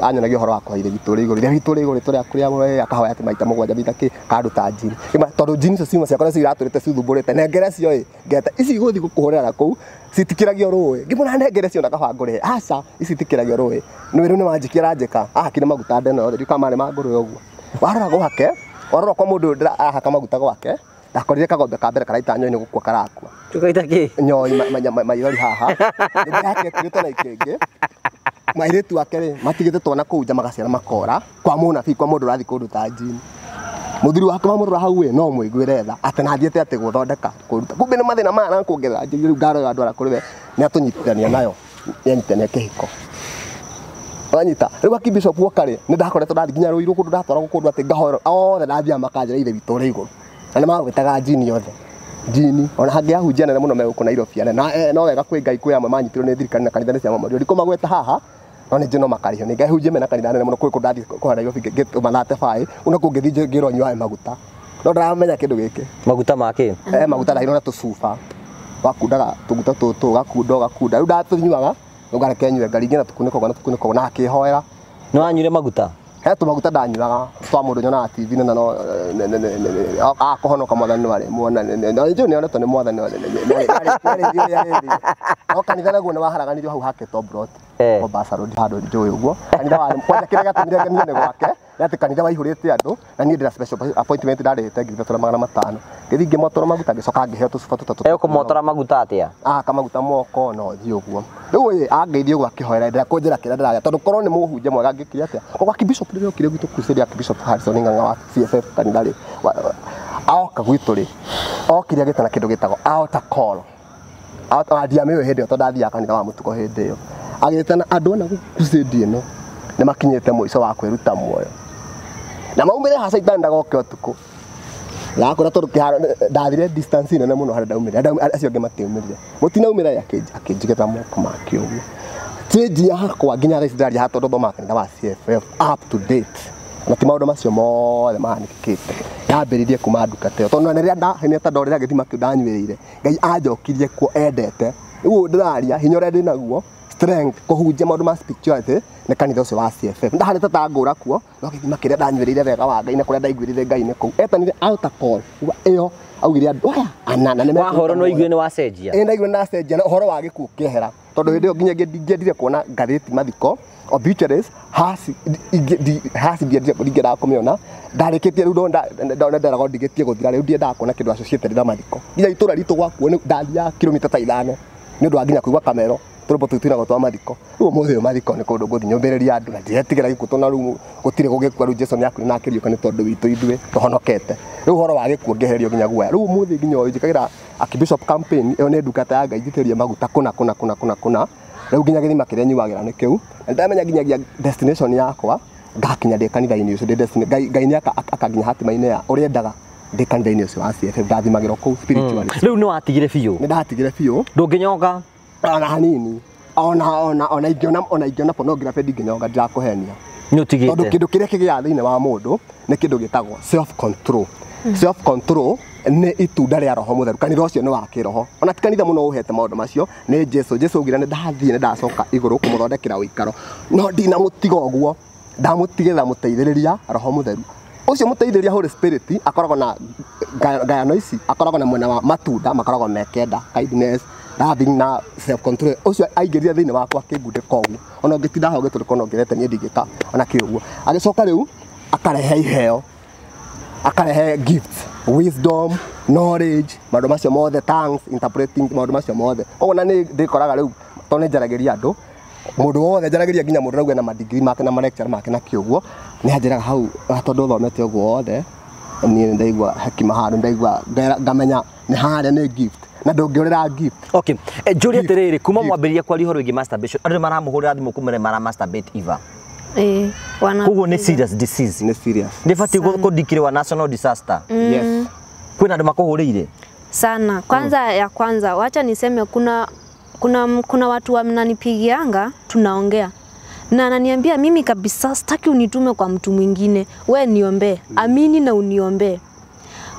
anyonagia å horo wa kåhaire gitå rä igå rä rä a gitå rä igå rä tå rä a kå rä akahoya atä maita må gwanja maita kandå ta njini tondå njini icio ciuma ciakwa nä cio iratå rä te cithumbå rä te nengere cio ä ngeta ici igå thiä kå hå rä ra kå u citikä ragio rå ä ngä må na nengere cio na kabangå rä aca ici ragio rå ä nä rä u nä wanjikä ranjä ka ahakire maguta ndeno yothe ndiukaga marä ma ngå rä å guo waroragå hake warorwo kwa må ndå ahaka maguta gwake ndakorire kagombe ka mbere karaita nyoni gukua karakua tukaita ki nyoni mairori haha ndiraketirite na ikenge mairitu ake matigite twana kuu nja magaciara makora kwa munabii kwa mundu urathi kundu ta jini muthuri wake mamurora hau no mwiguire tha ati nathiete ati guthondeka kuruta kumbe ni mathina maya nankungethera njiri riu ngaroga andu ara kuri ni atunyitithania nayo yanyitania kihiko anyita riu aki bishop woka ri ni ndakoretwo ndathi nginya rũiru kundu ndatwaragwo kundu ati ngahoro othe ndathiaga makanjĩra ithe witũ ũrĩ igũrũ na nä magwätaga jini yothe jini ona hangä ahunjia nene må no megå kå nairobia nene eh, no wega kwä ngai kwä amwe manyitä rwo nä thirikari na kanitha nä ciamamariorikå magweta haha no nä njä no makarä hio nä ngehunjie mena kanitha nene må no kwä kå ndathiä kå hanairobi ngä tå manate baä å no kå ngä thiä ngä ronyuaä maguta no ndaramenya kä ndå gä kä maguta ma e maguta ndahä na tå cuba wakundaga tå guta tå tå gakunda gakunda rä u ndatå nyuaga å ngareke nyue ngaringä na tå kunä kogwo na tå kunä kogwo na akä hoera nä wanyuire maguta he tumaguta ndanyuaga twa mundu nyonaga tv na no akuhonoka mwathani wari muona nju ni oretwo ni mwathani wari kanitha naguo ni waharaganirio hau hake m Mombasa Road handå njå ä å kanitha wa kwanja kä rä gatåmire ngenia gwake nä atä kanitha waihå rä te andå na niä ndä na ndarä te ngä tå magana matano ngä thiä motora maguta ngä coka ngä heo tå cuba motora maguta atä a aka maguta moko no thiä å guo rä u angeithie å guo akä hoera ndä kå njä ra kä mwega ngä kire atä a kogo akibicop rä rä okire gwitå kucä harison ng'ang'a wa csf kanitha rä aoka gwitå rä okire agä tana kä ndå gä aota koro ndiamä å hä ndä ä kanitha wa må tugo yo agitana andu ona gukucindi ino ni makinyite muico wa kwiruta muoyo na maumire hasa itandaga oke utuku ndakora tondu kiharo ndathire distance nene muno haria ndaumire acio angi matiumirire mutinaumire akinjigita moko make uguo change yakwa nginya thaa ici ndaria haha tondu thomaga kanitha wa CFF up to date na ti maundu macio mothe mahanikikite yambiririe kuma nduka teo tondu na riria ndahineta ndorire githima kiu ndanyuirire ngai anjokirie kuo endete riu ndiraria hinya uria ndinaguo strength kuhunjia maundu ma spirituality nä kanitha å wa CFF ndaharä tata ngura kuo no gä thima kä rä wega wa ngai ne kå rä a ndaiguä rä re ngai nä kå u etanire ä yo augire andå aya ananawahoro no igwe nä wacenjia ä ndaiguä nacenjia na å horo wa gä kehera tondu ehera tondå hä ndä yo nginya ndingäendire kuona ngathäti mathiko obituaries has kå mä ona ndarä kä tie rä u nderago ndigä tie gå thira rä u ndiendaga kuona kä ndå acio ciätä rä na mathiko nginya itura ritu ritå gwakuo ndathiaga kiromita ta ithano nä ndu wa nginya kå kamero rwimbo tå tuinagwo twa mathiko rä u må thä å mathiko nä kå ndå ngå na ndiretigä ra gä kuå jesu nä akwä na akä riå ka nä tondå witå ithuä horo wa gä kuo nginya guoya rä u nginya å njä kagä ra ä yo nä ndungata ngai njä maguta kå na kå na kå na nginya gä thima kä rä a na ndamenya nginyagia destination yakwa ngakinya ndä kanitha-inä å cio ngai nä akaginya hatima-inä ya å endaga ndä kanitha-inä å wa cf ndathimagä rwo kå u rä mm. watigire biå nä ndatigire biå ndå nyoga ona hanini ona ona ona ingiona ona ingiona pornography ndinginyoga ndirakũhenia nĩũtigĩte tondu kindu kĩrĩa kĩgĩaga thĩinĩ wa mundu ni kindu gĩtagwo self control hmm. self control nĩ itunda rĩa roho mutheru kanitha ũcio ni wa kiroho ona tikanitha muno uhete maundu macio ni jesu jesu ugira ni ndathie ni ndacoka igũrũ kũmũthondekera uikaro no ndinamũtiga ũguo ndamũtigĩra muteithiriria roho mutheru ucio muteithiriria holy spirit akoragwo na ngayano ici akoragwo na mwena wa matunda makoragwo mekenda kindness ndathi na self control ucio aingirire thini wakwa kingunde kogu ona ngitinda hau gitu ndikono ngirete nie ndigika ona ki agicoka riu akarehe iheo akarehe gift wisdom knowledge maundu macio mothe tongues interpreting maundu macio mothe koguo na ni ndikoraga riu tondu njaragiria andu mundu wothe njaragiria nginya mundu rauga na madigiri make na malecture make na ki ni anjiraga hau ah, tondu thomete uguo wothe niä ndaigua hekima handå ndaigua ngamenya nä harä a nä gift na ndungĩorera ngi okay e, eh, njũria atirĩrĩ kuma mwambĩrĩria kwa ũhoro wĩgiĩ masturbation andu andũ maramũhũrĩra thimũ mara masturbate eva Eh, wana Kugo ni serious disease. Ni serious. fati go ko dikire wa national disaster. Mm. Yes. Kwina andu makuhurire sana. Kwanza mm. ya kwanza, wacha niseme kuna kuna kuna watu wananipigianga tunaongea na ananiambia mimi kabisa sitaki unitume kwa mtu mwingine, we niombee, mm. amini na uniombee.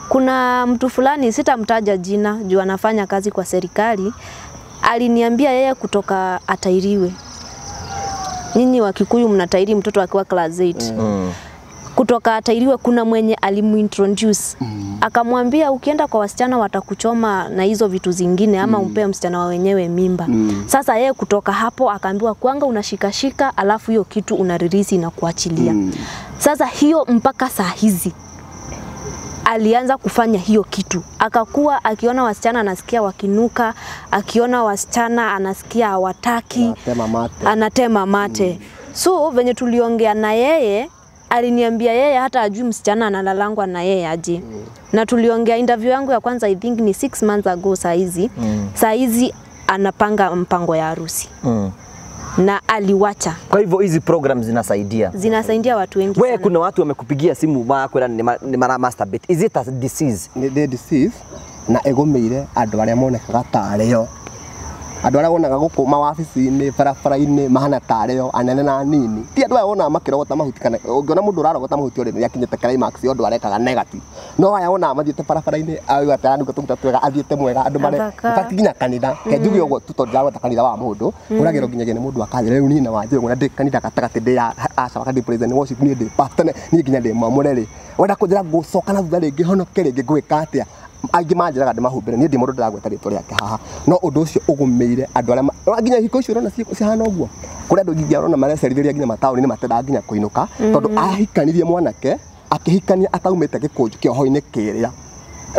Kuna mtu fulani sitamtaja jina juu anafanya kazi kwa serikali, aliniambia yeye kutoka atairiwe. Nyinyi Wakikuyu mnatairi mtoto akiwa class 8. Mm. Kutoka atairiwe kuna mwenye alimuintroduce. Mm. Akamwambia ukienda kwa wasichana watakuchoma na hizo vitu zingine ama mm. umpee msichana wa wenyewe mimba. Mm. Sasa yeye kutoka hapo akaambiwa kwanga unashikashika alafu hiyo kitu unaririsi na kuachilia. Mm. Sasa hiyo mpaka saa hizi alianza kufanya hiyo kitu, akakuwa akiona wasichana anasikia wakinuka, akiona wasichana anasikia hawataki, anatema mate, anatema mate. Mm. So venye tuliongea na yeye aliniambia yeye hata ajui msichana analalangwa na yeye aje. Mm. Na tuliongea interview yangu ya kwanza I think ni 6 months ago saa hizi. Mm. Saa hizi anapanga mpango ya harusi. Mm na aliwacha. Kwa hivyo hizi program zinasaidia, zinasaidia watu wengi. Wewe kuna watu wamekupigia simu wakwira ni, ni mara masturbate. Is it a disease? Ni disease na egomeire andu aria monekaga tario andå arä a wonaga gå kå mawabici-inä barabara-inä mahana tarä o anene na nini ti andå aya wonaga makärogota mahuti kana å ngä ona må ndå å rarogota mahuti å rä nä akinyä te climax yo ndå arekaga negati no aya wonaga mathiä te barabara-inä aä atä aranduka tå ruta twega athiä te mwega andå marebati nginya kanitha mm. kenjuge å guo tu tondå ndäragweta kanitha wa må ndå å mm. ragä rwo nginyagia nä må ndå akanjä rä u nina wanjä ngå na ndä kanitha gatagatä ndä ya acabaka ndä niä ndä pastone niä nginya ndä mamå rerä wenda kå njä ra gå coka na thutha rä ngä honoke rä ngä ngwä ka atä a angä manjäraga ndä mahumbä niä ndä må ndå ndäragweta rä two rä ake haha no å ndå å cio å gå mä ire andå arä a nginya hiko icio rona cihana å guo kå rä andå ngingia rona marecerithä ria nginya mataå-inä matenda nginya kå inå ka tondå mm-hmm. ahikanirie mwanake akihikania ataumä te gä kå njå kä oho-inä kä rä a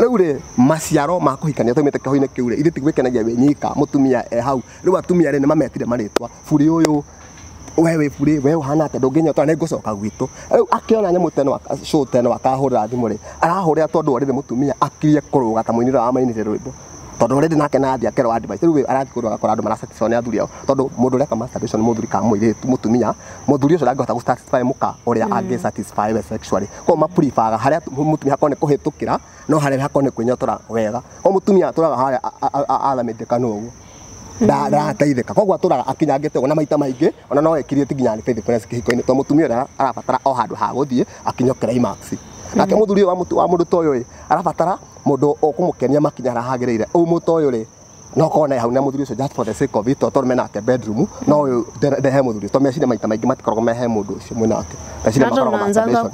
rä rä maciaro ma kå hikania taumä te kä oho-inä kä u rä ithä tigwä kenagia wä nyika må tumia e hau rä u atumia rä nä mametire marä twa buri å yå we wä burä we å hana atä ndå ngä nyota nä ngå coka gwitå rä u akä nyamå teno cå teno akahå rä ra thimå rä arahå rä ra tondå arä rä må tumia akirie kå rå ga ta må inä rä ra wamainä rä rwä mbo tondå rä ndä nake nathi akerwo advice rä arathi kå rwaga kora andå maracatisfy nä athuri ao tondå må ndå å rä aka masturbation må thuri kana må irä tu må tumia må thuri å cio ndangähota gå satisfy må ka å rä a angä satisfy we sexually koguo maprifaga harä a må tumia hakorwo nä kå hä tå kä ra no harä a hakorwo nä kwä nyotora wega koguo må tumia atå raga harä a athamä te kanu å guo ndateithika koguo aturaga akinyangite na maita maingi ona no ekirie ti nginya faithfulness kihiko-ini to mutumia ũrĩa arabatara o handũ ha gũthiĩ akinyokera imaksi nake mũthuri ũyũ wa mũndũ ta ũyũ arabatara mũndũ ũkũmũkenia makinya arĩa hagĩrĩire u mũndũ ta ũyũ rĩ no korwo na hau na muthuri ucio just for the sake of it to mena ake bedroom no ndehe muthuri to mecire maita maingi maingĩ me mehe mundu ucio mwena wake mecire na unaanza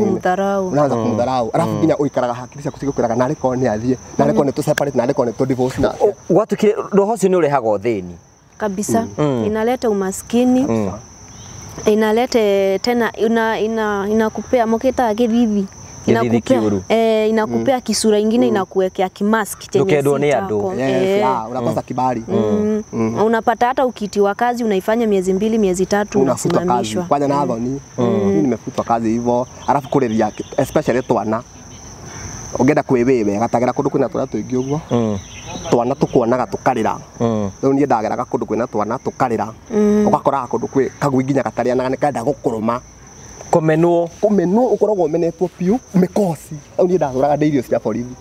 kumdharau alafu nginya uikaraga hakiri ciaku cigukiraga narĩ korwo nĩ athiĩ narĩ mm. korwo nĩ to separate narĩ korwo nĩ tũ divorce na watu gwatukire roho ucio nĩ ũrehaga ũthĩni kabisa mm. mm. inaleta umaskini inaleta tena ina ina inakupea mokita githithi inakupea eh, inakupea mm. kisura ingine mm. inakuwekea kimask chenye sita eh. unapata kibali mm. mm. mm. unapata hata ukitiwa kazi unaifanya miezi mbili miezi tatu unasimamishwa kwanza mm. nadho ni mm. nimefutwa kazi hivyo alafu kule ya especially twana ungenda kwibimega tagera kundu kwina twana tuingi uguo mm. twana tukuonaga tukarira mm. riu nie ndageraga kundu kwina twana tukarira ugakoraga kundu kagui nginya gatarianaga nikenda gukuruma kumenwo kumenwo ukoragwo umenetwo piu mikosi au niä ndagåraga ndä irio cia borithi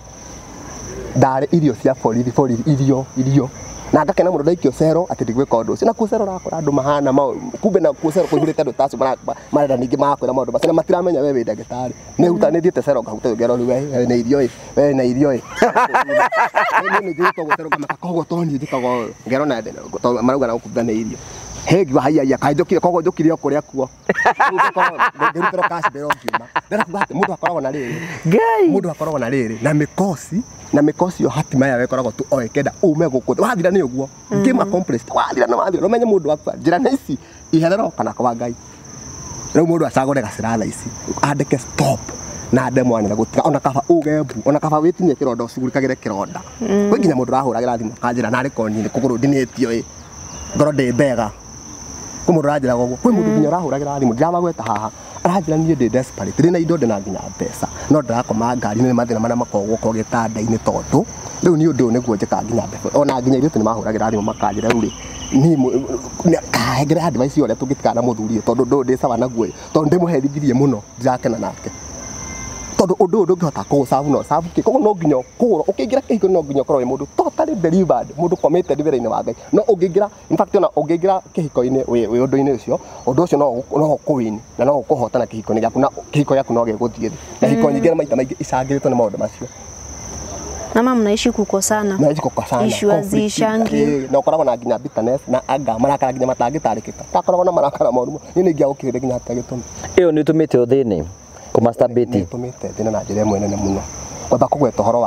ndarä irio cia borithi borithi irio irio na ngakena må ndaikio cero atä ndigwä ka å ndå å na rakora andå mahana kumbe na kucero kå ihurä te andå tacio marenda ningä magakwä ra maå ndå macio na matiramenya we wä ndagätarä nä huta nä thiä cero ngahuta ngä rori we na irio ä we na irio ä nä njä rä two gå cero ngamaka koguo to niä njä kaga ngero marauga na gå kubitha irio hegi wa haiya kai ndukire kogo ndukire okuria kuo ndukire cash bero ngiuma ndana kuga ati mundu na riri ngai mundu akoragwo na riri na mikosi na mikosi yo hatima yawe koragwo tu oekenda ume guku wathira ni uguo mm-hmm. game accomplished wathira na wathira umenye mundu akwa njira na ici iherero kana kwa ngai riu mundu acagure gacira tha ici andike stop na ndemwanire gutiga ona kaba uge mbu ona kaba witinie kironda ucugurikagire kironda mm. kwi nginya mundu urahuragira thimu kanjira nari koni ni kuguru ndinitio i ngoro ndi mbega kå må ndå aranjä raga å guo kwä må ndå mm. nginya å rahå ragä ra thimå ndirabagweta haha aranjä ra niä ndä desperate na indo ndä na nginya mbeca no ndärakoma ngari nä mathä na marä a makoragwo ko gä tanda-inä tondå rä u nä å ndå å yå nä guo njä ka nginya mbeca ona nginya irä tå nä mahå ragä ra thimå makanjä ra rä u rä kahengere advice yo rä a tå ngä tigana må thuri tondå ndå ndä sawa naguo tondå ndä må herithirie må no ndirakena nake tondu undu uyu ndungihota kuucabu no cabu ki koguo no nginya kurwo ukiingira kihigo no nginya ukorwo wi mundu totally delivered mundu committed wira-ini wa ngai no ungiingira in fact ona ungiingira kihiko-ini wi undu-ini ucio undu ucio no ukuwini na no ukuhotana kihiko-ini gĩaku na kihiko gĩaku no gĩgũthiĩ thĩ na hiko mm. nyingĩ na maita maingĩ icangĩrĩtwo nĩ maũndũ macio na mama mnaishi kukosana, mnaishi kukosana, issue hazishangi na na nginya bitterness na anga marakara nginya matangĩtarĩkĩka takoragwo na marakara moru nĩ nĩ ingĩagũkirĩrĩ nginya hatĩa gĩtũmi ĩyo tå kumasturbate tumite thina na njä ra njira imwe nene muno kwamba å horo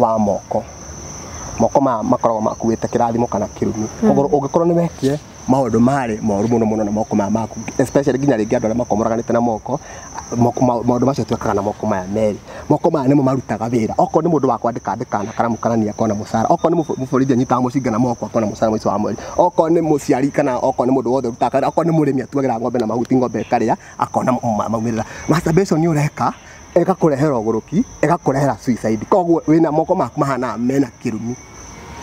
wa moko moko ma makoragwo makuĩte kĩrathimo kana kirumi koguo mm. ũngĩkorwo nĩ wekire maundu mari moru muno muno na moko maya maku especially nginya rĩngĩ andũ arĩa makomoraganĩte na moko maundu macio twekaga na moko maya merĩ moko maya nĩmo marutaga wĩra okorwo ni mũndũ wa kwandĩka andĩkaga na karamu kanani akona mũcara okorwo nĩ mũborithi anyitaga mũcinga na moko akona mũcara mũico wa mweri okorwo nĩ mũciari kana okorwo ni mũndũ wothe ũrutaga kana okorwo nĩ mũrĩmi atuagĩra ng'ombe na mahuti ng'ombe ĩkarĩa akona maumĩrĩra masturbation nĩ ũreka ĩgakũrehera ũgũrũki ĩgakũrehera suicide koguo wina moko maku mahanaga mena kirumi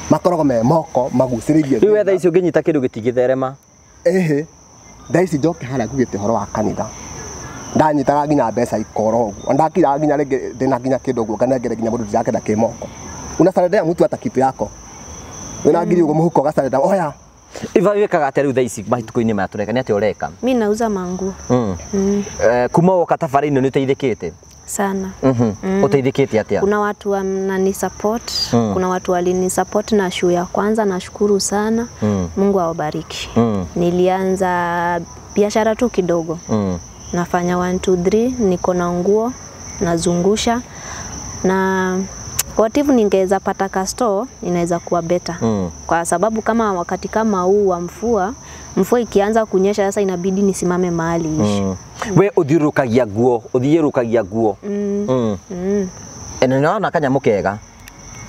makoragwo me moko magucĩrĩirie rĩu thaa icio ũngĩnyita kĩndũ gĩtigĩtherema ĩhĩ thaa ici njoke harĩa ngugĩte ũhoro wa kanitha ndanyitaga nginya mbeca ikoro ũguo ndakiraga nginya rĩngĩ ndĩna nginya kĩndũ ũguo nganengere nginya mũndũ ndirakenda kĩ moko unasarendea mtu hata kitu yako wĩna ngiri ũguo mũhuko ũgasarenda oya Iva wĩkaga atĩa rĩu thaa ici mahĩtũko-inĩ maya tũreka nĩ atĩa ũreka? Mimi nauza manguo. Mm. Mm. Eh, kuma woka tabarĩ ĩno nĩ ũteithĩkĩte? sana. Mhm. mm -hmm. mm. Utaidhikitia atia? Kuna watu wanani support mm. kuna watu walini support na shuu ya kwanza, nashukuru sana mm. Mungu awabariki mm. Nilianza biashara tu kidogo mm. nafanya 1 2 3 niko na nguo nazungusha na what ningeweza pata kasto inaweza kuwa beta mm. kwa sababu kama wakati kama huu wa mfua mvua ikianza kunyesha sasa inabidi nisimame mahali ishi. Mm. We uthiurukagia nguo uthiurukagia nguo mm. mm. mm. ene nona kanyamu kega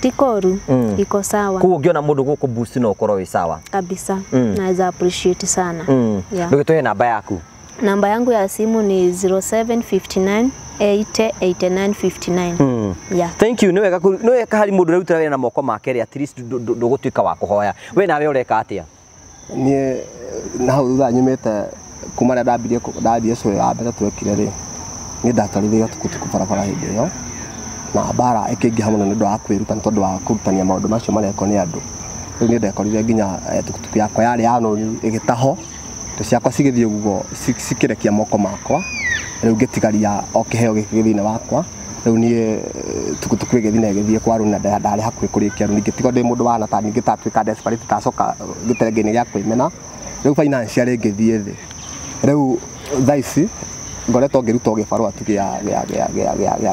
tikoru mm. iko sawa kuu ungiona mundu guku boost na ukoro wi sawa kabisa mm. naweza appreciate sana mm. yeah. ndugitoe namba yaku namba yangu ya simu ni 0759 Mm. Thank you. Niwega niwega harĩ mũndũ ũrarutĩra wĩra na moko make at least ndũgũtuĩka wa kũhoya. We nawe ũreka atia? niä na hau thutha nyumä te kuma rä a ndambirie ndathiä cå mbere twekire rä nä ndatwarithä io tukutuku barabara hä ndä ä yo na mbara ä kä ngä ha må no nä å wa kwä ruta nä tondå wa kå rutania maå ndå macio mareko nä andå rä u nä ndekorire nginya eh, tukutuku yakwa yarä ya nonyu ä gä taho tå ciakwa cigä thiä å guo cikä rekia moko makwa rä u ngä tigaria o kä heo gä kä gä thä inä wakwa rä u niä eh, tukutuku ä gä igithina igithie kwa runi na ndari hakuhi kurikia runi ngitiga ndi mundu wana ta ningi tatuika desperate tacoka gitenge rä gia kwimena riu financially ngithie thi riu thaa ici ngoretwo ngiruta gibarua tu gia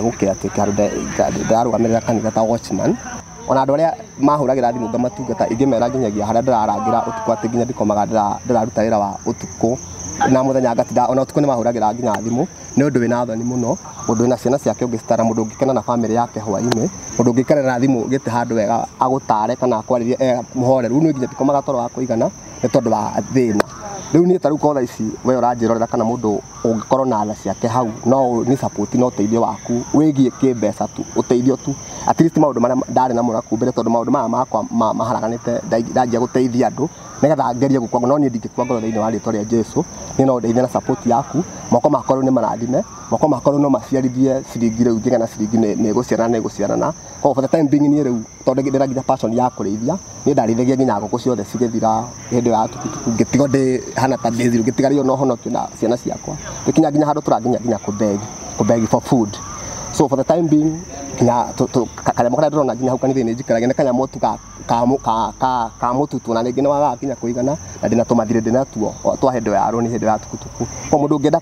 gukira ati ndirarugamirira kanitha ta ona andå arä a mahå ragä ra thimå ngamatungata ingä mera nginyagia harä a ndä ra å tukå atä nginya ndikomaga ndä raruta wä ra wa å tukå na muthenya ngatida ona tuko ni mahuragira nginya thimu ni undu wina thoni muno undu na ciana ciake ungicitara mundu ungikena na family yake hwaini mundu ungikena na thimu gite handu wega agutare kana akwaririe e muhoreru ni nginya tikomaga toro wa kuigana ni tondu wa thina riu niä tarä u kotha ici we å ranjä kana mundu ndå na tha ciake hau no nä na å teithio waku wä giä kä mbeca tu uteithio tu at least maundu a ndarä na nakumbä re tondå maå ndå maya makwa maharaganite te ndanjia gå teithia nigetha ngerie gukwa no ni ndingĩkwangorwo thĩinĩ wa rĩtwa rĩa Jesu ni no ndeithie na support yaku moko makoro ni marathime moko makoro no maciarithie ciringi rĩu ngĩga na ciringi nĩ gũciarana nĩ na ko for the time being niĩ rĩu tondũ ndĩra nginya passion ya kũrĩithia niĩ ndarĩithagia nginya ngũkũ ciothe cigĩthira hindi ya tukutuku ngitigo ndĩ hana ta ndĩthiru ngĩtigario no honokio na ciana ciakwa tũkinya nginya handũ tũranginya nginya kũbegi kũbegi for food so for the time being kinya kanyamå karä ndärona nginya hau kanithä nä njikaragia nä kanyamå tu ka må tutu na rä ngä nä wagaga kinya kå igana na ndä na tå mathirä ndä natuo twa hä ndä yarå nä hä ndä ya tukutuku kwa må ndå å ngä enda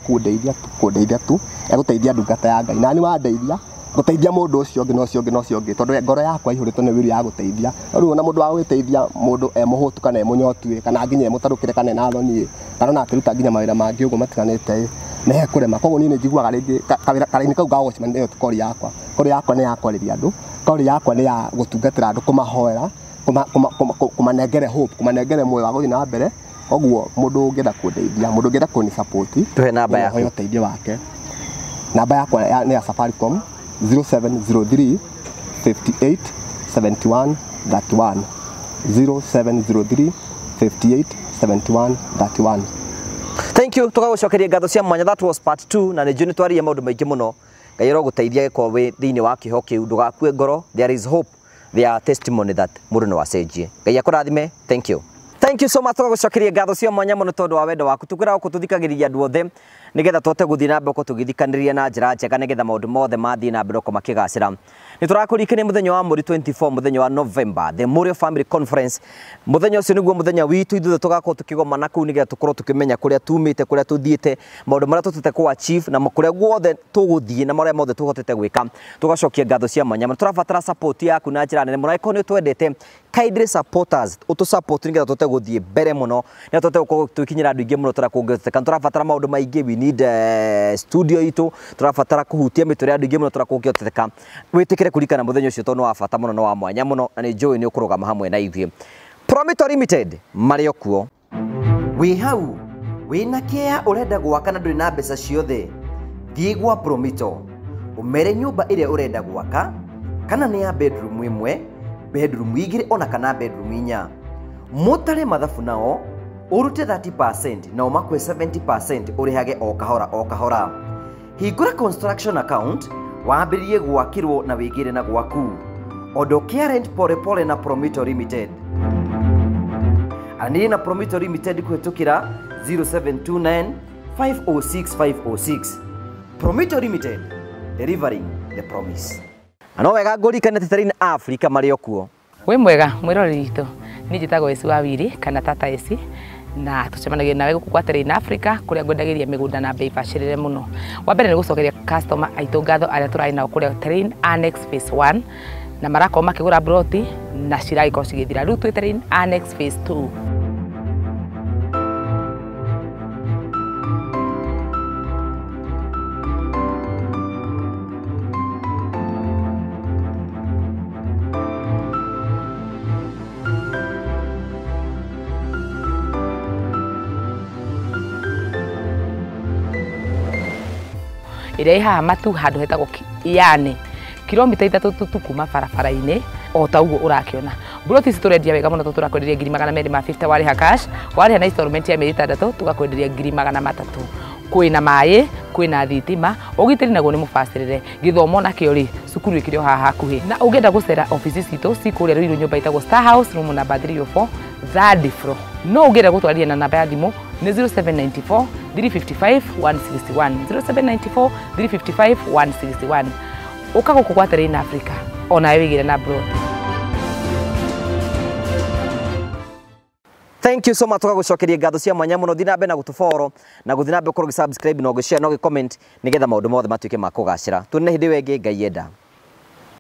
kå ndeithia tu egå teithia ndungata ya ngai nani wandeithia guteithia mundu ucio ngi nocio ngi nocio ngi tondu ngoro yakwa ihuritwo ni wiri ya guteithia riu ona mundu wa gwiteithia mundu e muhutu kana e munyotue kana nginya e mutarukire kana e na thoni kana na akiruta nginya mawira mangi uguo matiganite nä hekurema koguo niä nä njiguaga rä ngä karainä kau gagocima nä yo tu yakwa kori yakwa nä yakwarä andå kori yakwa nä ya gå tungatä ra kå manengere kå manengere mwä wa thiä na mbere koguo må ndå å ngä enda kå ndeithia må ndå å ngä enda kå nä tå he namba wake namba yakwa nä ya safaricom thank you tugagucokeria ngatho cia mwanya that was part 2 na nä njå nä twaririe maå ndå maingä må no ngai arogå teithia gä korwo wä thä inä wa kä ho kä u ngoro there is hope there are testimony that muru ndå no acenjie ngai akå rathime thank you thank you so much tugagucokeria ngatho cia mwanya må no wa wendo waku tå kwä ra kå tå thikagä othe nigetha tuote guthii na mbere tugithikaniria na njira njega nigetha maundu mothe mathi na mbere ko makigacira niturakurikia ni muthenya wa muri 24 muthenya wa November the Murio Family Conference muthenya ucio niguo muthenya witu ithu tugakorwo tukigomana kuu nigetha tukorwo tukimenya kuria tumite kuria tuthiite maundu maria tutete ku achieve na kuria guothe tuguthii na maria mothe tuhotete gwika tugacokia ngatho cia manya na turabatara support yaku na njira nene muno ni twendete kindly supporters utu support nigetha tuhote guthii mbere muno na tuhote gukorwo tukinyira andu aingi muno turia kungiteka turabatara maundu maingi we need uh, studio itu turabatara kuhutia mituri andu aingi muno turia kungiteka witikire kuririkana muthenya ucio tondu wa bata muno no wa mwanya muno na ni njui ni ukurugama mahamwe na ithuĩ Promotor Limited marĩ okuo wĩ hau na kĩa ũrenda gwaka na ndũrĩ na mbeca ciothe thiĩ gwa Promotor ũmere nyũmba ĩrĩa ũrenda gwaka kana nĩ ya bedroom ĩmwe bedroom igiri ona kana bedroom inya mũtare mathabu nao urute 30% na umakwe 70% ũrĩhage o okahora o kahora construction account wambĩrĩrie gwakĩrwo na wigire na gwaku ondo Current pole na Promito Limited aranĩria na Promito Limited kũhĩtũkĩra 0729 506506 Promito Limited delivering the promise ano wega ngũrikane kana tetarin africa marĩ o kuo mwega mwĩrori witũ niĩ njĩtagwo Esi wa Wili kana Tata Esi na tucemanagia nawe guku kwa Terrain Africa kuria ngwendagiria migunda na bei bacirire muno wambere ni gucokeria customer aitu ngatho aria turari nao kuria Terrain Annex Phase 1 na marakorwo makigura broti na ciragikorwo cigithira riu twĩ Terrain Annex Phase 2 irehaga matu handu hetagwo yane kiromita ithatu tukuma barabara-inä o ta å rakä broti ici tå rendia wega må no tå tå rakwä ngiri magana merä ma warä ha cash warä ha na installment ya mä ri tandatå tå gakwä ngiri magana matatå kwä na maä kwä na thitima å gitä ri naguo nä må bacä rä re gä nakä rä cukuru ä kä rä o haha hakuhä na å ngä enda gå cera obici citå cikå rä a rå irå nyå mba itagwo oh no å ngä enda gå twarithia na namba ya thimå ni 0794 355 161 0794 355 161 uka gå kå gwa na afrika ona wä gä re na bro thank you so much toka gucokeria ngatho cia mwanya no thina mbe na gutuforo na guthina mbe korwo subscribe na gushare na gucomment nigetha maundu mothe matuike makugacira tunene hindi wenge ngai enda